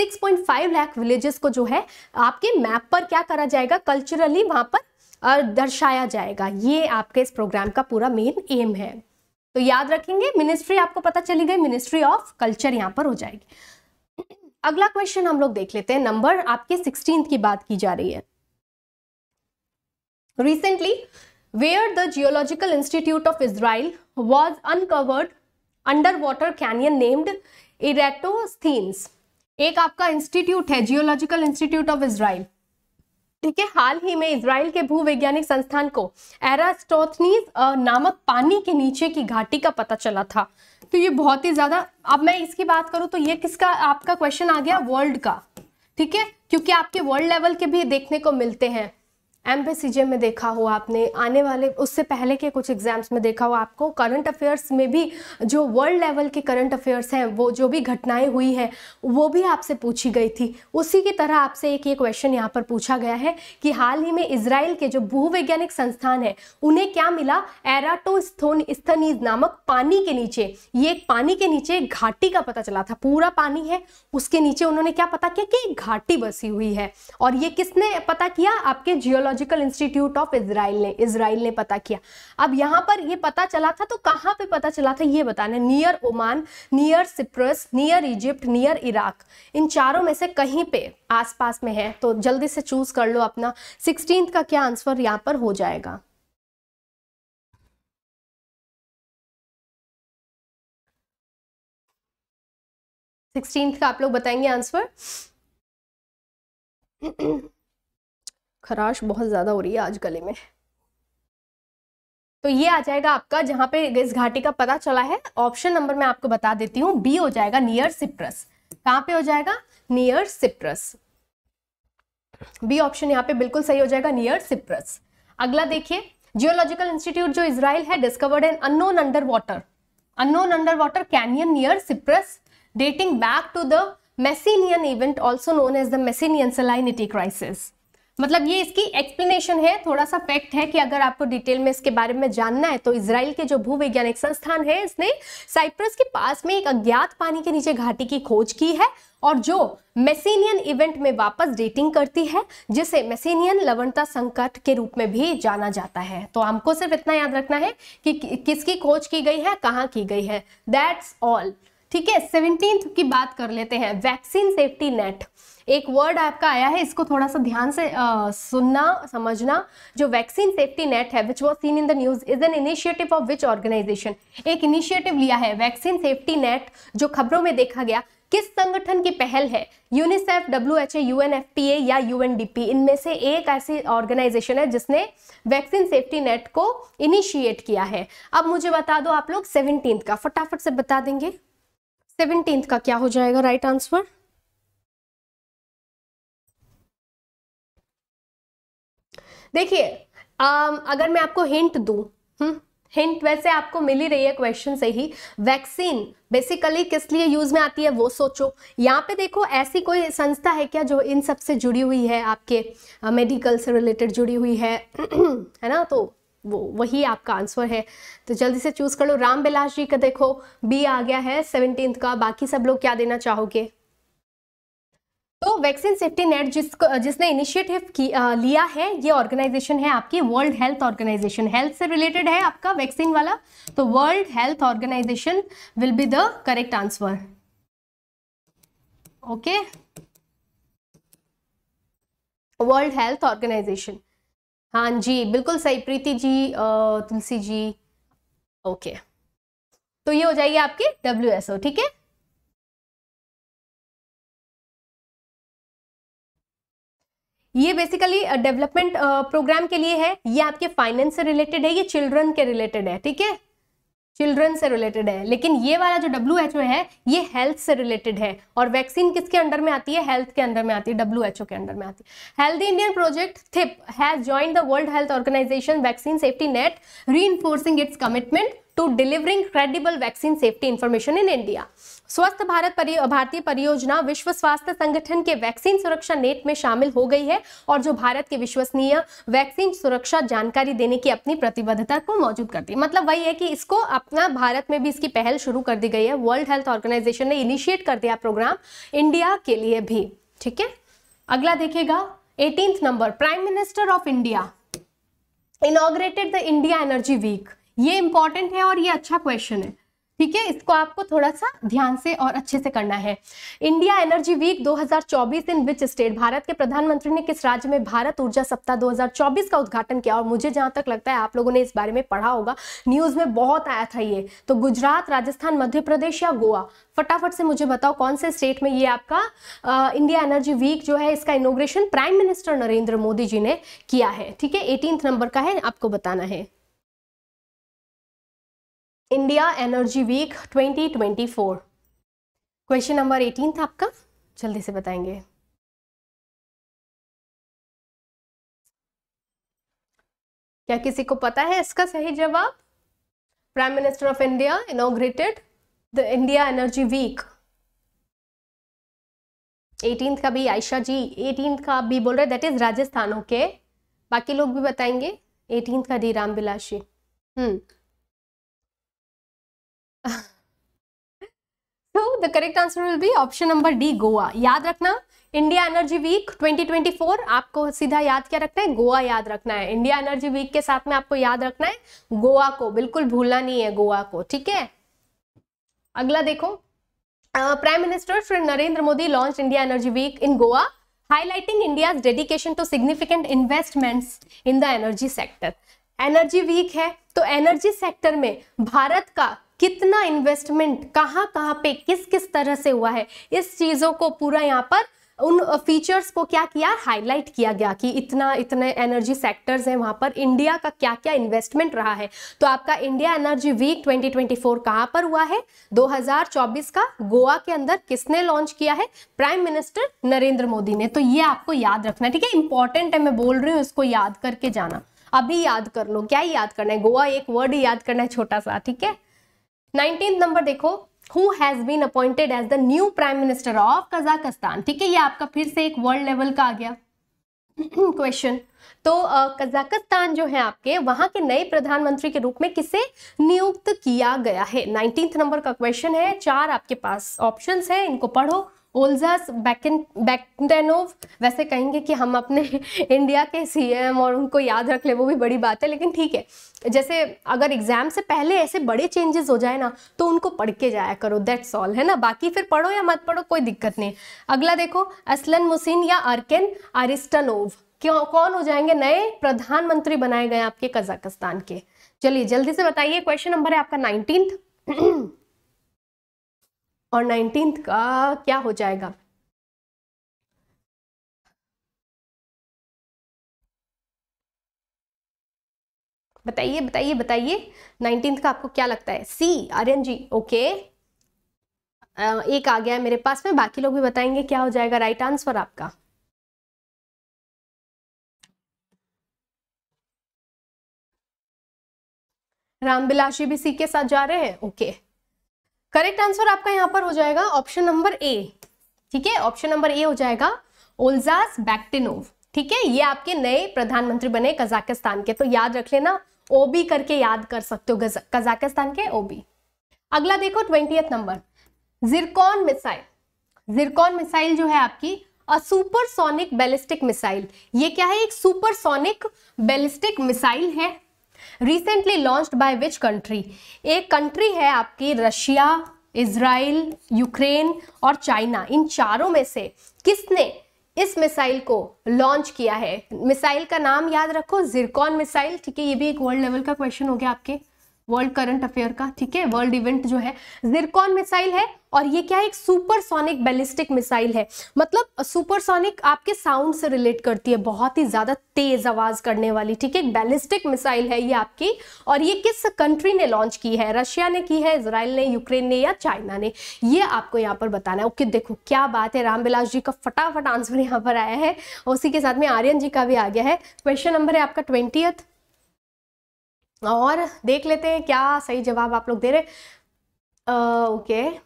6.5 लाख विलेजेस को जो है आपके मैप पर क्या करा जाएगा कल्चरली वहां पर दर्शाया जाएगा ये आपके इस प्रोग्राम का पूरा मेन एम है तो याद रखेंगे मिनिस्ट्री आपको पता चली गई मिनिस्ट्री ऑफ कल्चर यहाँ पर हो जाएगी अगला क्वेश्चन हम लोग देख लेते हैं नंबर आपके सिक्सटीन की बात की जा रही है recently where the geological institute of Israel was uncovered under water canyon named Eratosthenes एक आपका इंस्टीट्यूट है जियोलॉजिकल इंस्टीट्यूट ऑफ इसराइल ठीक है हाल ही में इसराइल के भूवैज्ञानिक संस्थान को एरास्टोथनीज नामक पानी के नीचे की घाटी का पता चला था तो ये बहुत ही ज्यादा अब मैं इसकी बात करूं तो ये किसका आपका क्वेश्चन आ गया वर्ल्ड का ठीक है क्योंकि आपके वर्ल्ड लेवल के भी देखने को मिलते हैं एम पे में देखा हो आपने आने वाले उससे पहले के कुछ एग्जाम्स में देखा हो आपको करंट अफेयर्स में भी जो वर्ल्ड लेवल के करंट अफेयर्स हैं वो जो भी घटनाएं हुई हैं वो भी आपसे पूछी गई थी उसी की तरह आपसे एक ये क्वेश्चन यहाँ पर पूछा गया है कि हाल ही में इसराइल के जो भूवैज्ञानिक संस्थान है उन्हें क्या मिला एराटो स्थोन स्थनीज नामक पानी के नीचे ये पानी के नीचे घाटी का पता चला था पूरा पानी है उसके नीचे उन्होंने क्या पता किया कि घाटी बसी हुई है और ये किसने पता किया आपके geology archaeological institute of Israel ने इसराइल ने पता किया अब यहाँ पर ये पता चला था तो कहाँ पे पता चला था ये बताने near Oman near Cyprus near Egypt near Iraq इन चारों में से कहीं पे आसपास में है तो जल्दी से चूज कर लो अपना सिक्सटीन का क्या आंसर यहाँ पर हो जाएगा का आप लोग बताएंगे आंसर खराश बहुत ज़्यादा हो रही है आज गले में तो ये आ जाएगा आपका जहां पे इस घाटी का पता चला है ऑप्शन नंबर मैं आपको बता देती हूँ बी हो जाएगा नियर सिप्रस कहां पे हो जाएगा नियर सिप्रस बी ऑप्शन यहाँ पे बिल्कुल सही हो जाएगा नियर सिप्रस अगला देखिए जियोलॉजिकल इंस्टीट्यूट जो इसराइल है discovered an unknown under water unknown under water canyon near Cyprus dating back to the Messinian event also known as the Messinian salinity crisis मतलब ये इसकी एक्सप्लेनेशन है थोड़ा सा फैक्ट है कि अगर आपको डिटेल में इसके बारे में जानना है तो इसराइल के जो भूवैज्ञानिक संस्थान है इसने साइप्रस के पास में एक अज्ञात पानी के नीचे घाटी की खोज की है और जो मेसिनियन इवेंट में वापस डेटिंग करती है जिसे मेसिनियन लवणता संकट के रूप में भी जाना जाता है तो हमको सिर्फ इतना याद रखना है कि किसकी खोज की गई है कहाँ की गई है दैट्स ऑल ठीक है सेवनटीन की बात कर लेते हैं वैक्सीन सेफ्टी नेट एक वर्ड आपका आया है इसको थोड़ा सा ध्यान से आ, सुनना समझना जो वैक्सीन सेफ्टी नेट है which was seen in the news is an initiative of which organisation एक इनिशिएटिव लिया है वैक्सीन सेफ्टी नेट जो खबरों में देखा गया किस संगठन की पहल है UNICEF W H A U N F P A या यू एन डी पी इनमें से एक ऐसी ऑर्गेनाइजेशन है जिसने वैक्सीन सेफ्टी नेट को इनिशिएट किया है अब मुझे बता दो आप लोग सेवनटीन का फटाफट से बता देंगे सेवनटीन का क्या हो जाएगा राइट right आंसर देखिए um, अगर मैं आपको हिंट दूँ हिंट वैसे आपको मिल ही रही है क्वेश्चन से ही वैक्सीन बेसिकली किस लिए यूज में आती है वो सोचो यहाँ पे देखो ऐसी कोई संस्था है क्या जो इन सब से जुड़ी हुई है आपके मेडिकल uh, से रिलेटेड जुड़ी हुई है है ना तो वो वही आपका आंसर है तो जल्दी से चूज कर लो राम बिलास जी का देखो बी आ गया है सेवनटीन का बाकी सब लोग क्या देना चाहोगे तो वैक्सीन सेफ्टी नेट जिसको जिसने इनिशिएटिव लिया है ये ऑर्गेनाइजेशन है आपकी वर्ल्ड हेल्थ ऑर्गेनाइजेशन हेल्थ से रिलेटेड है आपका वैक्सीन वाला तो world health organisation will be the correct answer okay world health organisation हाँ जी बिल्कुल सही प्रीति जी तुलसी जी ओके okay. तो ये हो जाएगी आपकी डब्ल्यू ठीक है ये बेसिकली डेवलपमेंट प्रोग्राम के लिए है ये आपके फाइनेंस से रिलेटेड है ये चिल्ड्रन के रिलेटेड है ठीक है चिल्ड्रन से रिलेटेड है लेकिन ये वाला जो डब्ल्यू एच ओ है ये हेल्थ से रिलेटेड है और वैक्सीन किसके अंडर में आती है हेल्थ के अंडर में आती है डब्ल्यू एच ओ के अंडर में आती है healthy Indian project THIP has joined the world health organisation vaccine safety net re its commitment to delivering credible vaccine safety information in India स्वस्थ भारत परियो, भारतीय परियोजना विश्व स्वास्थ्य संगठन के वैक्सीन सुरक्षा नेट में शामिल हो गई है और जो भारत के विश्वसनीय वैक्सीन सुरक्षा जानकारी देने की अपनी प्रतिबद्धता को मौजूद करती है मतलब वही है कि इसको अपना भारत में भी इसकी पहल शुरू कर दी गई है वर्ल्ड हेल्थ ऑर्गेनाइजेशन ने इनिशिएट कर दिया प्रोग्राम इंडिया के लिए भी ठीक है अगला देखेगा eighteen number prime minister of India inaugurated the India energy week ये इंपॉर्टेंट है और ये अच्छा क्वेश्चन है ठीक है इसको आपको थोड़ा सा ध्यान से और अच्छे से करना है India energy week 2024 in which state Bharat के प्रधानमंत्री ने किस राज्य में भारत ऊर्जा सप्ताह 2024 का उद्घाटन किया और मुझे जहां तक लगता है आप लोगों ने इस बारे में पढ़ा होगा न्यूज में बहुत आया था ये तो गुजरात राजस्थान मध्य प्रदेश या गोवा फटाफट से मुझे बताओ कौन से स्टेट में ये आपका आ, इंडिया एनर्जी वीक जो है इसका inauguration prime minister Narendra Modi ji ने किया है ठीक है एटीन नंबर का है आपको बताना है India energy week 2024 question number 18 था आपका जल्दी से बताएंगे क्या किसी को पता है इसका सही जवाब prime minister of India inaugurated the India energy week eighteen का भी आयशा जी एटीन का आप भी बोल रहे दैट इज राजस्थान ओके बाकी लोग भी बताएंगे एटीन का D Ram Bilasi hmm so the correct answer will be option number D Goa. याद रखना इंडिया एनर्जी वीक 2024 आपको सीधा याद क्या रखना है गोवा याद रखना है इंडिया एनर्जी वीक के साथ में आपको याद रखना है गोवा को बिल्कुल भूलना नहीं है गोवा को ठीक है अगला देखो prime minister Shri Narendra Modi launch India energy week in Goa highlighting India dedication to significant investment in the energy sector energy week है तो एनर्जी सेक्टर में भारत का कितना इन्वेस्टमेंट कहाँ कहाँ पे किस किस तरह से हुआ है इस चीज़ों को पूरा यहाँ पर उन फीचर्स को क्या किया हाईलाइट किया गया कि इतना इतने एनर्जी सेक्टर्स हैं वहाँ पर इंडिया का क्या क्या इन्वेस्टमेंट रहा है तो आपका इंडिया एनर्जी वीक 2024 कहाँ पर हुआ है 2024 का गोवा के अंदर किसने लॉन्च किया है प्राइम मिनिस्टर नरेंद्र मोदी ने तो ये आपको याद रखना है ठीक है इंपॉर्टेंट है मैं बोल रही हूँ इसको याद करके जाना अभी याद कर लो क्या याद करना है गोवा एक वर्ड याद करना है छोटा सा ठीक है नाइनटीन नंबर देखो Who has been appointed as the new Prime Minister of Kazakhstan? ठीक है ये आपका फिर से एक वर्ल्ड लेवल का आ गया क्वेश्चन तो कजाकिस्तान जो है आपके वहां के नए प्रधानमंत्री के रूप में किसे नियुक्त किया गया है नाइनटीन नंबर का क्वेश्चन है चार आपके पास ऑप्शन है इनको पढ़ो ओल्जास बैकन बैकटेनोव वैसे कहेंगे कि हम अपने इंडिया के सीएम और उनको याद रख ले वो भी बड़ी बात है लेकिन ठीक है जैसे अगर एग्जाम से पहले ऐसे बड़े चेंजेस हो जाए ना तो उनको पढ़ के जाया करो दैट्स ऑल है ना बाकी फिर पढ़ो या मत पढ़ो कोई दिक्कत नहीं अगला देखो असलन मुसिन या अर्केन आरिस्टनोव क्यों कौन हो जाएंगे नए प्रधानमंत्री बनाए गए आपके कजाकिस्तान के चलिए जल्दी से बताइए क्वेश्चन नंबर है आपका नाइनटीन और नाइनटीन का क्या हो जाएगा बताइए बताइए बताइए नाइनटीन का आपको क्या लगता है सी आर्यन जी ओके एक आ गया है मेरे पास में बाकी लोग भी बताएंगे क्या हो जाएगा राइट आंसर आपका रामबिलाशी भी सी के साथ जा रहे हैं ओके okay. करेक्ट आंसर आपका यहां पर हो जाएगा ऑप्शन नंबर ए ठीक है ऑप्शन नंबर ए हो जाएगा ओल्जास बैक्टिनोव ठीक है ये आपके नए प्रधानमंत्री बने कजाकिस्तान के तो याद रख लेना ओबी करके याद कर सकते हो कजाकिस्तान के ओबी अगला देखो twenty number Zircon missile Zircon missile जो है आपकी अ सुपरसोनिक बैलिस्टिक मिसाइल ये क्या है एक सुपरसोनिक बैलिस्टिक मिसाइल है recently launched by which country एक कंट्री है आपकी रशिया इसराइल यूक्रेन और चाइना इन चारों में से किसने इस मिसाइल को लॉन्च किया है मिसाइल का नाम याद रखो जिरकॉन मिसाइल ठीक है ये भी एक वर्ल्ड लेवल का क्वेश्चन हो गया आपके वर्ल्ड करंट अफेयर का ठीक है वर्ल्ड इवेंट जो है जिरकॉन मिसाइल है और ये क्या है एक सुपरसोनिक बैलिस्टिक मिसाइल है मतलब सुपरसोनिक आपके साउंड से रिलेट करती है बहुत ही ज़्यादा तेज़ आवाज़ करने वाली ठीक है बैलिस्टिक मिसाइल है ये आपकी और ये किस कंट्री ने लॉन्च की है रशिया ने की है इसराइल ने यूक्रेन ने या चाइना ने ये आपको यहाँ पर बताना है ओके देखो क्या बात है रामविलास जी का फटाफट आंसर यहाँ पर आया है उसी के साथ में आर्यन जी का भी आ गया है क्वेश्चन नंबर है आपका ट्वेंटी और देख लेते हैं क्या सही जवाब आप लोग दे रहे ओके uh, okay.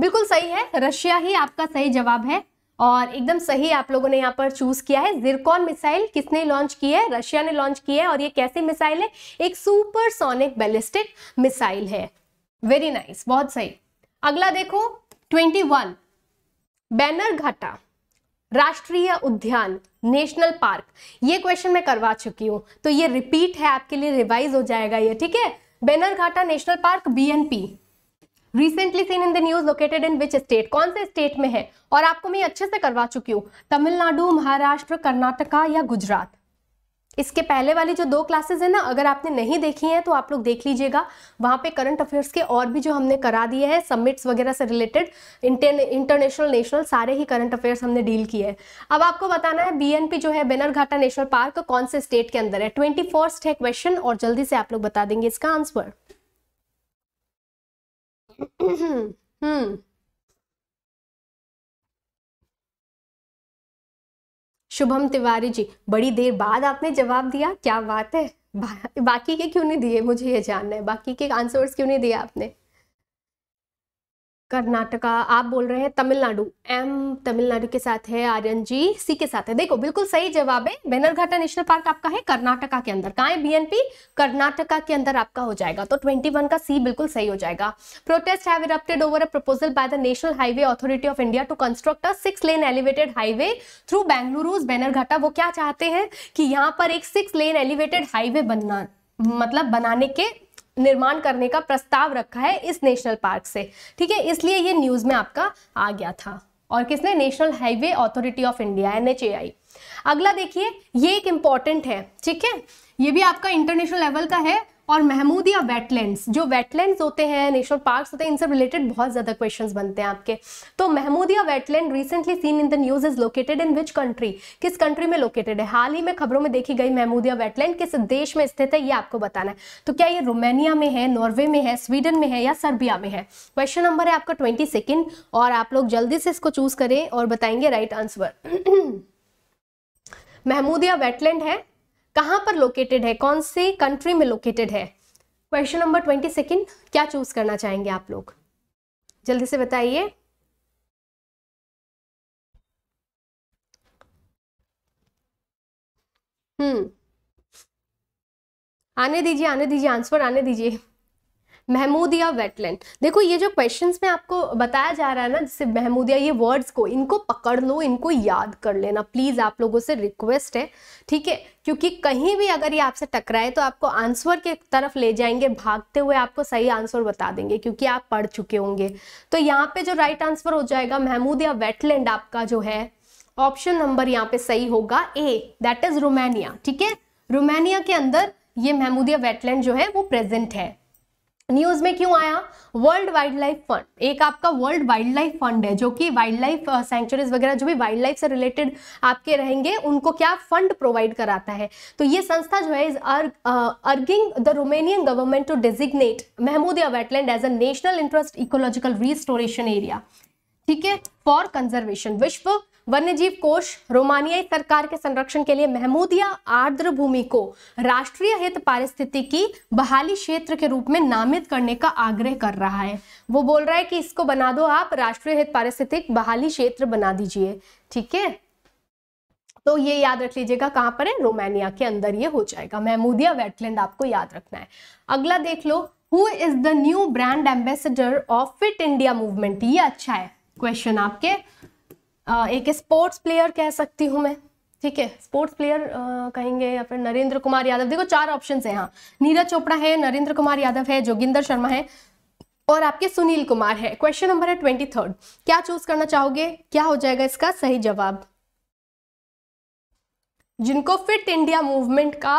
बिल्कुल सही है रशिया ही आपका सही जवाब है और एकदम सही आप लोगों ने यहाँ पर चूज किया है जिरकॉन मिसाइल किसने लॉन्च की है रशिया ने लॉन्च की है और ये कैसी मिसाइल है एक सुपरसोनिक बैलिस्टिक मिसाइल है वेरी नाइस nice, बहुत सही अगला देखो 21 बैनर घाटा राष्ट्रीय उद्यान नेशनल पार्क ये क्वेश्चन मैं करवा चुकी हूँ तो ये रिपीट है आपके लिए रिवाइज हो जाएगा ये ठीक है Bannerghatta national park be recently seen in the news located in which state कौन से स्टेट में है और आपको मैं अच्छे से करवा चुकी हूँ तमिलनाडु महाराष्ट्र कर्नाटका या गुजरात इसके पहले वाली जो दो क्लासेस है ना अगर आपने नहीं देखी है तो आप लोग देख लीजिएगा वहां पे करंट अफेयर्स के और भी जो हमने करा दिए हैं सबमिट्स वगैरह से रिलेटेड इंटरनेशनल नेशनल सारे ही करंट अफेयर्स हमने डील किए हैं अब आपको बताना है बीएनपी जो है बेनरघाटा नेशनल पार्क कौन से स्टेट के अंदर है ट्वेंटी है क्वेश्चन और जल्दी से आप लोग बता देंगे इसका आंसर hmm. शुभम तिवारी जी बड़ी देर बाद आपने जवाब दिया क्या बात है बा, बाकी के क्यों नहीं दिए मुझे ये जानना है बाकी के आंसर्स क्यों नहीं दिए आपने कर्नाटका आप बोल रहे हैं तमिलनाडु एम तमिलनाडु के साथ है आर्यन जी सी के साथ है देखो बिल्कुल सही जवाब है बैनरघाटा नेशनल पार्क आपका है कर्नाटका के अंदर कहाँ है बीएनपी कर्नाटका के अंदर आपका हो जाएगा तो 21 का सी बिल्कुल सही हो जाएगा protest have erupted over a proposal by the national highway authority of India to construct a six lane elevated highway through Bengaluru's Bannerghatta वो क्या चाहते हैं कि यहाँ पर एक सिक्स लेन एलिवेटेड हाईवे बनना मतलब बनाने के निर्माण करने का प्रस्ताव रखा है इस नेशनल पार्क से ठीक है इसलिए ये न्यूज़ में आपका आ गया था और किसने national highway authority of India एन अगला देखिए ये एक इंपॉर्टेंट है ठीक है ये भी आपका इंटरनेशनल लेवल का है और महमूदिया वेटलैंड्स जो वेटलैंड्स होते हैं नेशनल पार्क्स होते हैं इनसे रिलेटेड बहुत ज़्यादा क्वेश्चंस बनते हैं आपके तो Mahmudia wetland recently seen in the news is located in which country किस कंट्री में लोकेटेड है हाल ही में खबरों में देखी गई महमूदिया वेटलैंड किस देश में स्थित है ये आपको बताना है तो क्या ये रोमानिया में है नॉर्वे में है स्वीडन में है या सर्बिया में है क्वेश्चन नंबर है आपका ट्वेंटी और आप लोग जल्दी से इसको चूज करें और बताएंगे राइट आंसर महमूदिया वेटलैंड है कहां पर लोकेटेड है कौन से कंट्री में लोकेटेड है क्वेश्चन नंबर ट्वेंटी सेकेंड क्या चूज करना चाहेंगे आप लोग जल्दी से बताइए हम्म आने दीजिए आने दीजिए आंसर आने दीजिए महमूदिया वेटलैंड देखो ये जो क्वेश्चन में आपको बताया जा रहा है ना जैसे महमूदिया ये वर्ड्स को इनको पकड़ लो इनको याद कर लेना प्लीज़ आप लोगों से रिक्वेस्ट है ठीक है क्योंकि कहीं भी अगर ये आपसे टकराए तो आपको आंसर के तरफ ले जाएंगे भागते हुए आपको सही आंसर बता देंगे क्योंकि आप पढ़ चुके होंगे तो यहाँ पे जो राइट आंसर हो जाएगा महमूदिया वेटलैंड आपका जो है ऑप्शन नंबर यहाँ पे सही होगा ए दैट इज रोमानिया ठीक है रोमानिया के अंदर ये महमूदिया वेटलैंड जो है वो प्रेजेंट है न्यूज में क्यों आया वर्ल्ड वाइल्ड लाइफ फंड एक आपका वर्ल्ड वाइल्ड लाइफ फंड है जो कि वाइल्ड लाइफ सेंचुरीज वगैरह जो भी वाइल्ड लाइफ से रिलेटेड आपके रहेंगे उनको क्या फंड प्रोवाइड कराता है तो ये संस्था जो है is urging the Romanian government to designate Mahmudia wetland as a national interest ecological restoration area ठीक है फॉर कंजर्वेशन विश्व वन्यजीव कोष रोमानियाई सरकार के संरक्षण के लिए महमूदिया आर्द्र भूमि को राष्ट्रीय हित की बहाली क्षेत्र के रूप में नामित करने का आग्रह कर रहा है वो बोल रहा है कि इसको बना दो आप राष्ट्रीय हित पारिस्थितिक बहाली क्षेत्र बना दीजिए ठीक है तो ये याद रख लीजिएगा कहां पर है रोमानिया के अंदर ये हो जाएगा महमूदिया वेटलैंड आपको याद रखना है अगला देख लो who is the new brand ambassador of fit India movement ये अच्छा है क्वेश्चन आपके एक स्पोर्ट्स प्लेयर कह सकती हूँ मैं ठीक है स्पोर्ट्स प्लेयर कहेंगे या फिर नरेंद्र कुमार यादव देखो चार ऑप्शन है यहाँ नीरज चोपड़ा है नरेंद्र कुमार यादव है जोगिंदर शर्मा है और आपके सुनील कुमार है क्वेश्चन नंबर है ट्वेंटी थर्ड क्या चूज करना चाहोगे क्या हो जाएगा इसका सही जवाब जिनको फिट इंडिया मूवमेंट का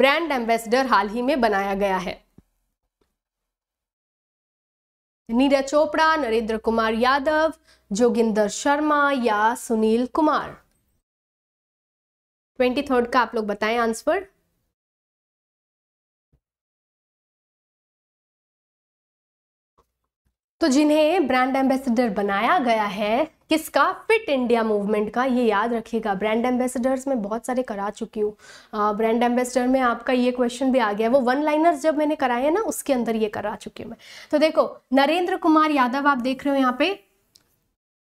ब्रांड एम्बेसडर हाल ही में बनाया गया है नीरज चोपड़ा नरेंद्र कुमार यादव जोगिंदर शर्मा या सुनील कुमार ट्वेंटी थर्ड का आप लोग बताएं आंसर तो जिन्हें ब्रांड एम्बेसडर बनाया गया है किसका फिट इंडिया मूवमेंट का ये याद रखिएगा ब्रांड एम्बेसडर्स में बहुत सारे करा चुकी हूँ ब्रांड एम्बेसडर में आपका ये क्वेश्चन भी आ गया वो वन लाइनर्स जब मैंने कराए हैं ना उसके अंदर ये करा चुकी हूँ मैं तो देखो नरेंद्र कुमार यादव आप देख रहे हो यहाँ पे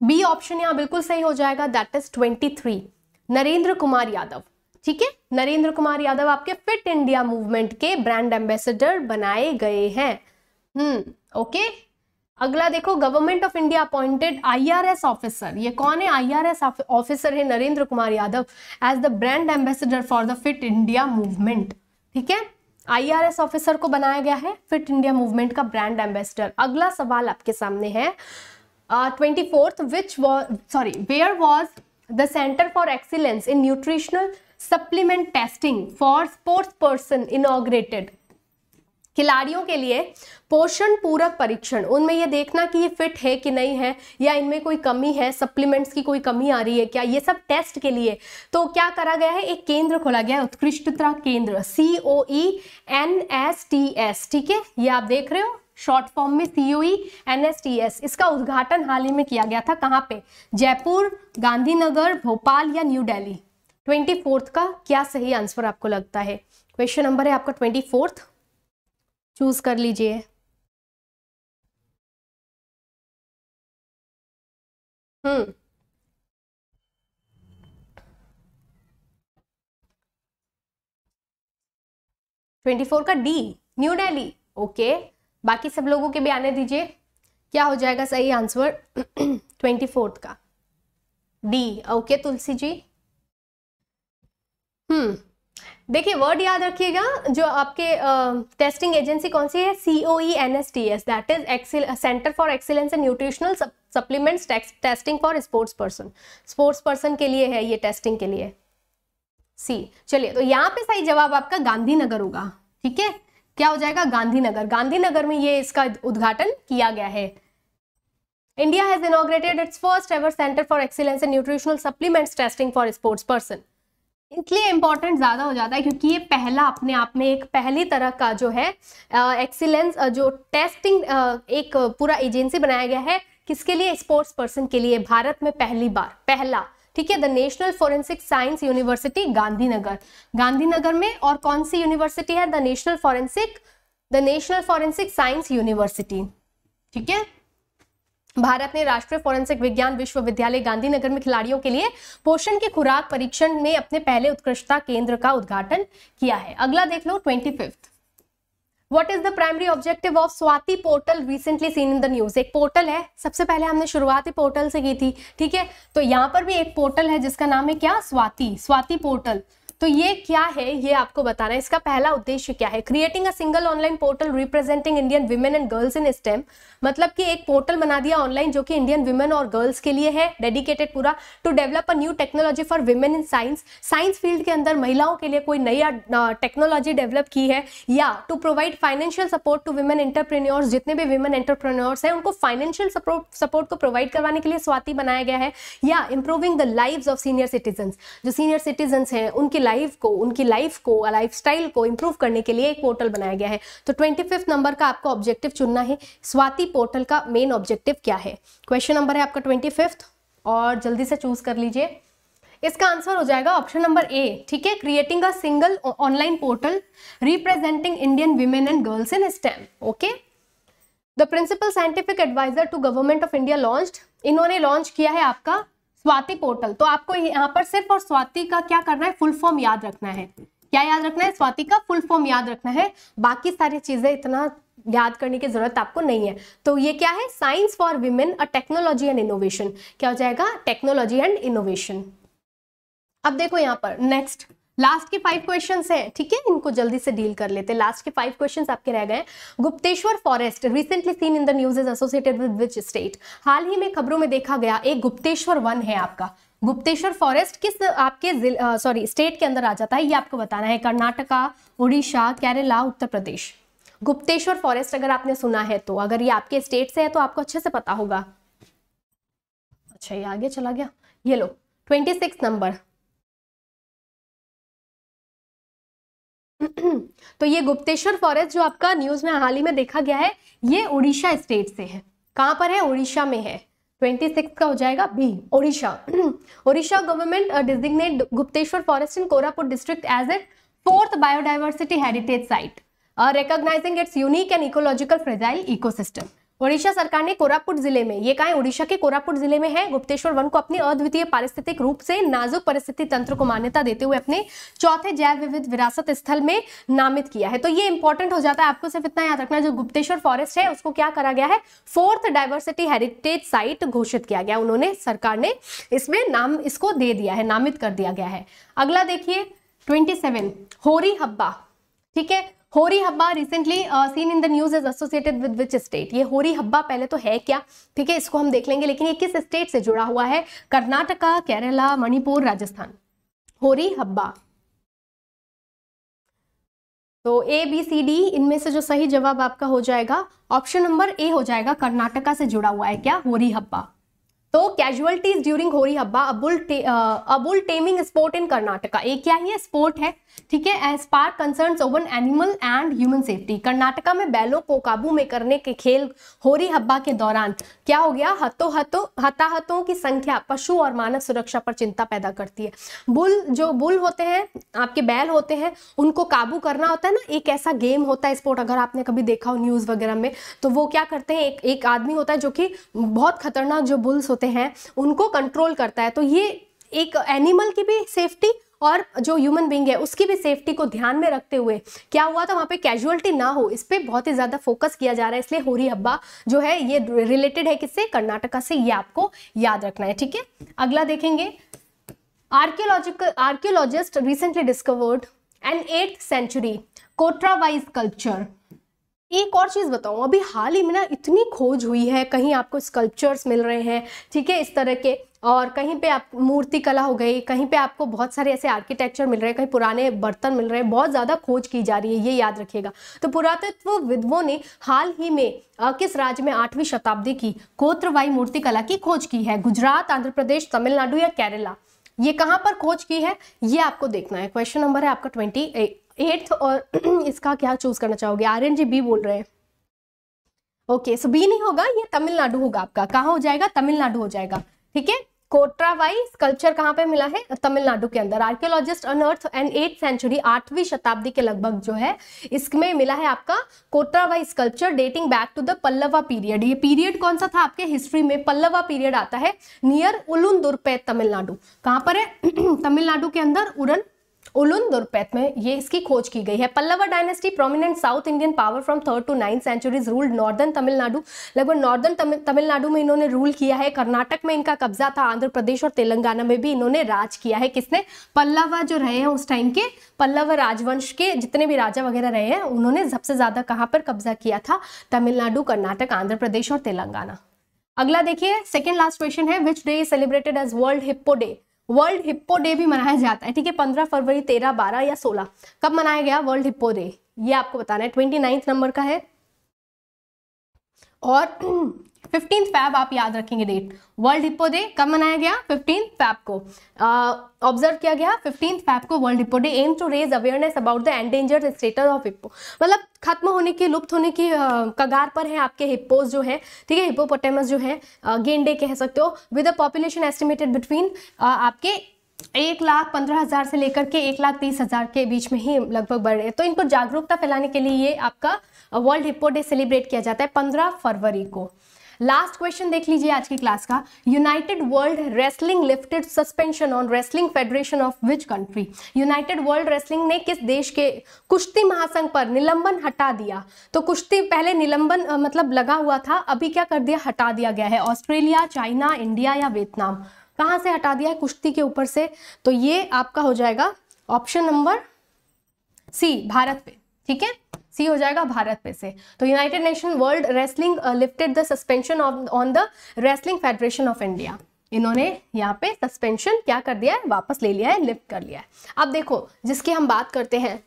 बी ऑप्शन यहाँ बिल्कुल सही हो जाएगा that is twenty three Narendra Kumar Yadav ठीक है नरेंद्र कुमार यादव आपके फिट इंडिया मूवमेंट के ब्रांड एम्बेसडर बनाए गए हैं हम्म ओके अगला देखो government of India appointed IRS officer ये कौन है आईआरएस ऑफिसर है Narendra Kumar Yadav as the brand ambassador for the fit India movement ठीक है आईआरएस ऑफिसर को बनाया गया है फिट इंडिया मूवमेंट का ब्रांड एम्बेसडर अगला सवाल आपके सामने है twenty fourth which sorry where was the centre for excellence in nutritional supplement testing for sports person inaugurated खिलाड़ियों के लिए पोषण पूरक परीक्षण उनमें यह देखना कि ये फिट है कि नहीं है या इनमें कोई कमी है सप्लीमेंट्स की कोई कमी आ रही है क्या ये सब टेस्ट के लिए तो क्या करा गया है एक केंद्र खोला गया है उत्कृष्टता केंद्र C O N S T S ठीक है ये आप देख रहे हो शॉर्ट फॉर्म में सीओई एनएसटीएस e, इसका उद्घाटन हाल ही में किया गया था कहाँ पे जयपुर गांधीनगर भोपाल या न्यू दिल्ली ट्वेंटी फोर्थ का क्या सही आंसर आपको लगता है क्वेश्चन नंबर है आपका ट्वेंटी फोर्थ चूज कर लीजिए हम्म ट्वेंटी फोर का D new Delhi okay okay. बाकी सब लोगों के भी आने दीजिए क्या हो जाएगा सही आंसर ट्वेंटी फोर्थ का D okay Tulsi ji hmm देखिए वर्ड याद रखिएगा जो आपके टेस्टिंग एजेंसी कौन सी है C O E N S T S that is excel centre for excellence and nutritional supplements testing for sports person sports person के लिए है ये टेस्टिंग के लिए सी चलिए तो यहाँ पे सही जवाब आपका गांधीनगर होगा ठीक है क्या हो जाएगा गांधीनगर गांधीनगर में ये इसका उद्घाटन किया गया है India has inaugurated its first ever centre for excellence in nutritional supplements testing for sports person इसलिए इंपॉर्टेंट ज़्यादा हो जाता है क्योंकि ये पहला अपने आप में एक पहली तरह का जो है एक्सीलेंस जो टेस्टिंग एक पूरा एजेंसी बनाया गया है किसके लिए स्पोर्ट्स पर्सन के लिए भारत में पहली बार पहला ठीक है the national forensic science university Gandhinagar Gandhinagar में और कौन सी यूनिवर्सिटी है the national forensic the national forensic science university ठीक है भारत ने राष्ट्रीय फोरेंसिक विज्ञान विश्वविद्यालय गांधीनगर में खिलाड़ियों के लिए पोषण की खुराक परीक्षण में अपने पहले उत्कृष्टता केंद्र का उद्घाटन किया है अगला देख लो twenty fifth what is the primary objective of स्वाति portal recently seen in the news एक पोर्टल है सबसे पहले हमने शुरुआती पोर्टल से की थी ठीक है तो यहाँ पर भी एक पोर्टल है जिसका नाम है क्या स्वाति स्वाति पोर्टल तो ये क्या है ये आपको बताना है इसका पहला उद्देश्य क्या है creating a single online portal representing Indian women and girls in STEM मतलब कि एक पोर्टल बना दिया ऑनलाइन जो कि इंडियन वुमेन और गर्ल्स के लिए है डेडिकेटेड पूरा to develop a new technology for women in science science field के अंदर महिलाओं के लिए कोई नया टेक्नोलॉजी डेवलप की है या to provide financial support to women entrepreneurs जितने भी वुमेन एंटरप्रेन्योर्स हैं उनको फाइनेंशियल सपोर्ट को प्रोवाइड करवाने के लिए स्वाति बनाया गया है या improving the life of senior citizen जो सीनियर सिटीजन हैं उनकी लाइफ को उनकी लाइफ को लाइफ स्टाइल को इम्प्रूव करने के लिए एक पोर्टल बनाया गया है तो ट्वेंटी नंबर का आपको ऑब्जेक्टिव चुनना है स्वाति पोर्टल का मेन ऑब्जेक्टिव क्या है क्वेश्चन नंबर है आपका ट्वेंटी और जल्दी से चूज कर लीजिए इसका आंसर हो जाएगा ऑप्शन नंबर ए ठीक है creating a single online portal representing Indian women and girls in STEM okay the principal scientific adviser to government of India launched इन्होंने लॉन्च किया है आपका स्वाति पोर्टल तो आपको यहाँ पर सिर्फ और स्वाति का क्या करना है फुल फॉर्म याद रखना है क्या याद रखना है स्वाति का फुल फॉर्म याद रखना है बाकी सारी चीजें इतना याद करने की जरूरत आपको नहीं है तो ये क्या है science for women a technology and innovation क्या हो जाएगा टेक्नोलॉजी एंड इनोवेशन अब देखो यहाँ पर नेक्स्ट लास्ट के फाइव क्वेश्चन है ठीक है इनको जल्दी से डील कर लेते हैं लास्ट के फाइव क्वेश्चन आपके रह गए Gupteswar forest recently seen in the news is associated with which state हाल ही में खबरों में देखा गया एक गुप्तेश्वर वन है आपका गुप्तेश्वर फॉरेस्ट किस आपके सॉरी स्टेट के अंदर आ जाता है ये आपको बताना है कर्नाटका उड़ीसा केरला उत्तर प्रदेश गुप्तेश्वर फॉरेस्ट अगर आपने सुना है तो अगर ये आपके स्टेट से है तो आपको अच्छे से पता होगा अच्छा ये आगे चला गया ये लो ट्वेंटी सिक्स नंबर तो ये गुप्तेश्वर फॉरेस्ट जो आपका न्यूज में हाल ही में देखा गया है ये उड़ीसा स्टेट से है कहाँ पर है उड़ीसा में है ट्वेंटी सिक्स का हो जाएगा B Odisha Odisha government designate uh, Gupteswar forest in Koraput district as a fourth biodiversity heritage site recognising its unique and ecological fragile ecosystem Odisha सरकार ने कोरापुट जिले में ये कहा ओडिशा के कोरापुट जिले में है गुप्तेश्वर वन को अपने अद्वितीय पारिस्थितिक रूप से नाजुक परिस्थिति तंत्र को मान्यता देते हुए अपने चौथे जैव विविध विरासत स्थल में नामित किया है तो ये इंपॉर्टेंट हो जाता है आपको सिर्फ इतना याद रखना जो गुप्तेश्वर फॉरेस्ट है उसको क्या करा गया है फोर्थ डायवर्सिटी हेरिटेज साइट घोषित किया गया उन्होंने सरकार ने इसमें नाम इसको दे दिया है नामित कर दिया गया है अगला देखिए ट्वेंटी सेवन होरी हब्बा ठीक है Hori Habba recently seen in the news is associated with which state ये होरी हब्बा पहले तो है क्या ठीक है इसको हम देख लेंगे लेकिन ये किस स्टेट से जुड़ा हुआ है कर्नाटका केरला मणिपुर राजस्थान होरी हब्बा तो ए बी सी डी इनमें से जो सही जवाब आपका हो जाएगा ऑप्शन नंबर ए हो जाएगा कर्नाटका से जुड़ा हुआ है क्या होरी हब्बा तो casualties during Hori Habba a bull a bull taming sport in Karnataka एक क्या है स्पोर्ट है ठीक है as per concern over animal and human safety Karnataka में बैलों को काबू में करने के खेल होरी हब्बा के दौरान क्या हो गया हतो हतो हताहतों की संख्या पशु और मानव सुरक्षा पर चिंता पैदा करती है बुल जो बुल होते हैं आपके बैल होते हैं उनको काबू करना होता है ना एक ऐसा गेम होता है स्पोर्ट अगर आपने कभी देखा हो न्यूज़ वगैरह में तो वो क्या करते हैं एक, एक आदमी होता है जो कि बहुत खतरनाक जो बुल्स होते हैं उनको कंट्रोल करता है तो ये एक एनिमल की भी सेफ्टी और जो ह्यूमन बींग है उसकी भी सेफ्टी को ध्यान में रखते हुए क्या हुआ था वहाँ पे कैजुअलिटी ना हो इस पर बहुत ही ज़्यादा फोकस किया जा रहा है इसलिए होरी हब्बा जो है ये रिलेटेड है किससे कर्नाटका से ये आपको याद रखना है ठीक है अगला देखेंगे archaeological archaeologist recently discovered an eighth century Kotravai culture एक और चीज़ बताऊँ अभी हाल ही में ना इतनी खोज हुई है कहीं आपको स्कल्पचर्स मिल रहे हैं ठीक है इस तरह के और कहीं पे आप मूर्ति कला हो गई कहीं पे आपको बहुत सारे ऐसे आर्किटेक्चर मिल रहे हैं कहीं पुराने बर्तन मिल रहे हैं बहुत ज़्यादा खोज की जा रही है ये याद रखिएगा तो पुरातत्व विद्वों ने हाल ही में किस राज्य में आठवीं शताब्दी की कोत्रवाई मूर्ति कला की खोज की है गुजरात आंध्र प्रदेश तमिलनाडु या केरला ये कहाँ पर खोज की है ये आपको देखना है क्वेश्चन नंबर है आपका ट्वेंटी एट्थ और इसका क्या चूज करना चाहोगे आर एन जी बी बोल रहे हैं ओके सो बी नहीं होगा ये तमिलनाडु होगा आपका कहाँ हो जाएगा तमिलनाडु हो जाएगा ठीक है कोट्रावाई स्कल्पचर कहाँ पे मिला है तमिलनाडु के अंदर archaeologist unearth an eight century आठवीं शताब्दी के लगभग जो है इसमें मिला है आपका Kotravai sculpture dating back to the Pallava period ये पीरियड कौन सा था आपके हिस्ट्री में पल्लवा पीरियड आता है नियर उलुंदुरपे तमिलनाडु कहाँ पर है तमिलनाडु के अंदर उड़न उलुंदुरपेत में ये इसकी खोज की गई है Pallava dynasty prominent south Indian power from third to ninth centuries ruled northern Tamil Nadu लगभग नॉर्दर्न तमिलनाडु में इन्होंने रूल किया है कर्नाटक में इनका कब्जा था आंध्र प्रदेश और तेलंगाना में भी इन्होंने राज किया है किसने पल्लवा जो रहे हैं उस टाइम के पल्लव राजवंश के जितने भी राजा वगैरह रहे हैं उन्होंने सबसे ज़्यादा कहाँ पर कब्जा किया था तमिलनाडु कर्नाटक आंध्र प्रदेश और तेलंगाना अगला देखिए सेकेंड लास्ट क्वेश्चन है which day is celebrated as world hippo day world hippo day भी मनाया जाता है ठीक है पंद्रह फरवरी तेरह बारह या सोलह कब मनाया गया वर्ल्ड हिप्पो डे ये आपको बताना है ट्वेंटी नाइन्थ नंबर का है और फिफ्टीन फैब आप याद रखेंगे डेट वर्ल्ड हिप्पो डे कब मनाया गया फिफ्टीन फैब को ऑब्जर्व uh, किया गया फिफ्टीन फैब को world hippo day aim to raise awareness about the endanger status of hippo मतलब खत्म होने की लुप्त होने की uh, कगार पर है आपके हिप्पोज जो है ठीक है हिप्पोपोटेमस जो है uh, गेंडे कह सकते हो with a population estimated between आपके एक लाख पंद्रह हज़ार से लेकर के एक लाख तीस हज़ार के बीच में ही लगभग बढ़ रहे हैं तो इनको जागरूकता फैलाने के लिए ये आपका वर्ल्ड हिप्पो डे सेलिब्रेट किया जाता है पंद्रह फरवरी को लास्ट क्वेश्चन देख लीजिए आज की क्लास का United World Wrestling lifted suspension on wrestling federation of which country United World Wrestling ने किस देश के कुश्ती महासंघ पर निलंबन हटा दिया तो कुश्ती पहले निलंबन मतलब लगा हुआ था अभी क्या कर दिया हटा दिया गया है ऑस्ट्रेलिया चाइना इंडिया या वियतनाम कहाँ से हटा दिया है कुश्ती के ऊपर से तो ये आपका हो जाएगा ऑप्शन नंबर सी भारत पे ठीक है सी हो जाएगा भारत पे से तो United Nation World Wrestling lifted the suspension on the Wrestling federation of India इन्होंने यहाँ पे सस्पेंशन क्या कर दिया है वापस ले लिया है लिफ्ट कर लिया है अब देखो जिसकी हम बात करते हैं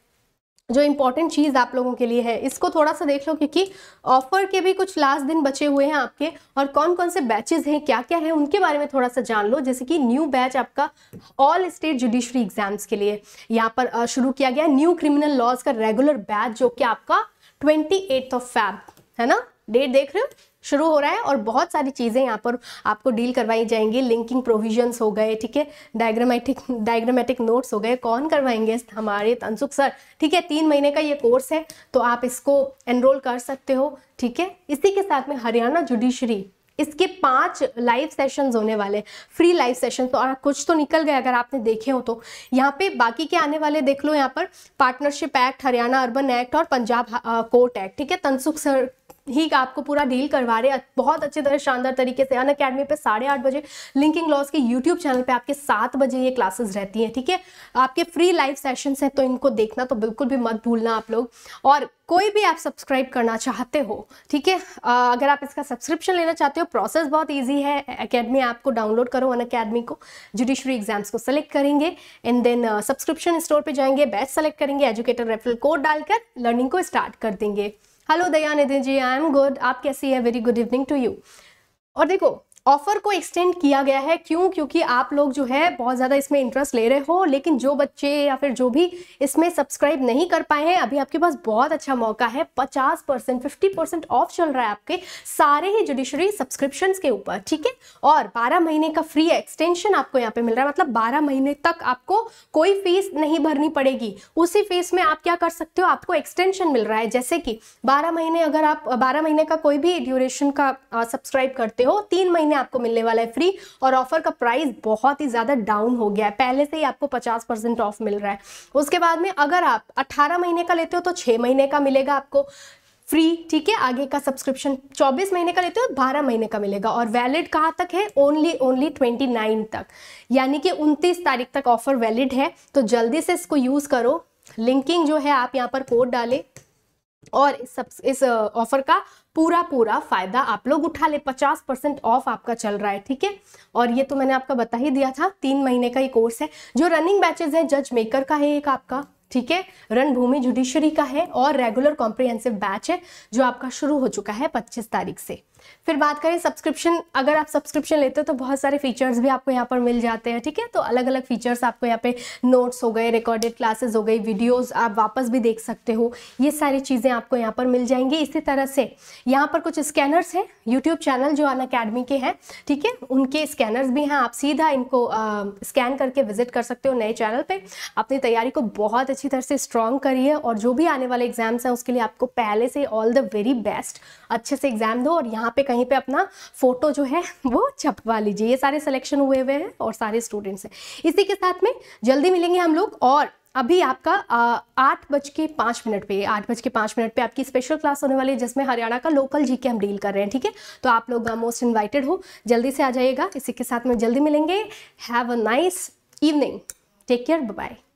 जो इम्पोर्टेंट चीज़ आप लोगों के लिए है इसको थोड़ा सा देख लो क्योंकि ऑफर के भी कुछ लास्ट दिन बचे हुए हैं आपके और कौन कौन से बैचेज हैं क्या क्या है उनके बारे में थोड़ा सा जान लो जैसे कि न्यू बैच आपका ऑल स्टेट जुडिशरी एग्जाम्स के लिए यहाँ पर शुरू किया गया न्यू क्रिमिनल लॉज का रेगुलर बैच जो कि आपका ट्वेंटी एट्थ ऑफ फैब है ना डेट देख रहे हो शुरू हो रहा है और बहुत सारी चीज़ें यहाँ पर आपको डील करवाई जाएंगी लिंकिंग प्रोविजंस हो गए ठीक है डायग्रामेटिक डायग्रामेटिक नोट्स हो गए कौन करवाएंगे हमारे तनसुख सर ठीक है तीन महीने का ये कोर्स है तो आप इसको एनरोल कर सकते हो ठीक है इसी के साथ में हरियाणा जुडिशरी इसके पांच लाइव सेशन होने वाले फ्री लाइव सेशन तो और कुछ तो निकल गए अगर आपने देखे हो तो यहाँ पे बाकी के आने वाले देख लो यहाँ पर partnership act Haryana urban act और पंजाब कोर्ट एक्ट ठीक है तनसुख सर ही आपको पूरा डील करवा रहे हैं बहुत अच्छी तरह शानदार तरीके से अन अकेडमी पे साढ़े आठ बजे लिंकिंग लॉस के यूट्यूब चैनल पे आपके सात बजे ये क्लासेस रहती हैं ठीक है आपके फ्री लाइव सेशंस हैं तो इनको देखना तो बिल्कुल भी मत भूलना आप लोग और कोई भी आप सब्सक्राइब करना चाहते हो ठीक है अगर आप इसका सब्सक्रिप्शन लेना चाहते हो प्रोसेस बहुत ईजी है अकेडमी ऐप को डाउनलोड करो अन अकेडमी को जुडिशरी एग्जाम्स को सेलेक्ट करेंगे एंड देन सब्सक्रिप्शन स्टोर पर जाएंगे बैच सेलेक्ट करेंगे एजुकेटर रेफरल कोड डालकर लर्निंग को स्टार्ट कर देंगे hello Dayanidhi ji I am good आप कैसी है very good evening to you और देखो ऑफर को एक्सटेंड किया गया है क्यों क्योंकि आप लोग जो है बहुत ज़्यादा इसमें इंटरेस्ट ले रहे हो लेकिन जो बच्चे या फिर जो भी इसमें सब्सक्राइब नहीं कर पाए हैं अभी आपके पास बहुत अच्छा मौका है पचास परसेंट फिफ्टी परसेंट ऑफ चल रहा है आपके सारे ही जुडिशरी सब्सक्रिप्शन के ऊपर ठीक है और बारह महीने का फ्री एक्सटेंशन आपको यहाँ पे मिल रहा है मतलब बारह महीने तक आपको कोई फीस नहीं भरनी पड़ेगी उसी फीस में आप क्या कर सकते हो आपको एक्सटेंशन मिल रहा है जैसे कि बारह महीने अगर आप बारह महीने का कोई भी ड्यूरेशन का सब्सक्राइब करते हो तीन महीने आपको मिलने वाला है फ्री और ऑफर का प्राइस बहुत ही ज़्यादा डाउन हो गया है पहले से ही आपको पचास परसेंट ऑफ मिल रहा है उसके बाद में अगर आप अट्ठारह महीने का लेते हो तो छह महीने का मिलेगा आपको फ्री ठीक है आगे का सब्सक्रिप्शन 24 महीने का लेते हो 12 महीने का मिलेगा और वैलिड कहाँ तक है ओनली ओनली 29 तक यानी कि 29 तारीख तक ऑफर वैलिड है तो जल्दी से इसको यूज़ करो लिंकिंग जो है आप यहाँ पर कोड डालें और इस सब इस ऑफर का पूरा पूरा फायदा आप लोग उठा ले पचास परसेंट ऑफ आपका चल रहा है ठीक है और ये तो मैंने आपका बता ही दिया था तीन महीने का ये कोर्स है जो रनिंग बैचेज है जज मेकर का है एक आपका ठीक है रणभूमि जुडिशरी का है और रेगुलर कॉम्प्रिहेंसिव बैच है जो आपका शुरू हो चुका है पच्चीस तारीख से फिर बात करें सब्सक्रिप्शन अगर आप सब्सक्रिप्शन लेते हो तो बहुत सारे फीचर्स भी आपको यहाँ पर मिल जाते हैं ठीक है तो अलग अलग फीचर्स आपको यहाँ पे नोट्स हो गए रिकॉर्डेड क्लासेस हो गई वीडियोस आप वापस भी देख सकते हो ये सारी चीज़ें आपको यहाँ पर मिल जाएंगी इसी तरह से यहाँ पर कुछ स्कैनर्स हैं यूट्यूब चैनल जो अन अकेडमी के हैं ठीक है उनके स्कैनर्स भी हैं आप सीधा इनको स्कैन करके विजिट कर सकते हो नए चैनल पर अपनी तैयारी को बहुत अच्छी तरह से स्ट्रॉन्ग करिए और जो भी आने वाले एग्जाम्स हैं उसके लिए आपको पहले से ऑल द वेरी बेस्ट अच्छे से एग्जाम दो और यहाँ यहाँ पे कहीं पे अपना फोटो जो है वो छपवा लीजिए ये सारे सिलेक्शन हुए हुए हैं और सारे स्टूडेंट्स हैं इसी के साथ में जल्दी मिलेंगे हम लोग और अभी आपका आठ बज के पाँच मिनट पे आठ बज के पाँच मिनट पे आपकी स्पेशल क्लास होने वाली है जिसमें हरियाणा का लोकल जी के हम डील कर रहे हैं ठीक है तो आप लोग मोस्ट इन्वाइटेड हो जल्दी से आ जाइएगा इसी के साथ में जल्दी मिलेंगे have a nice evening take care bye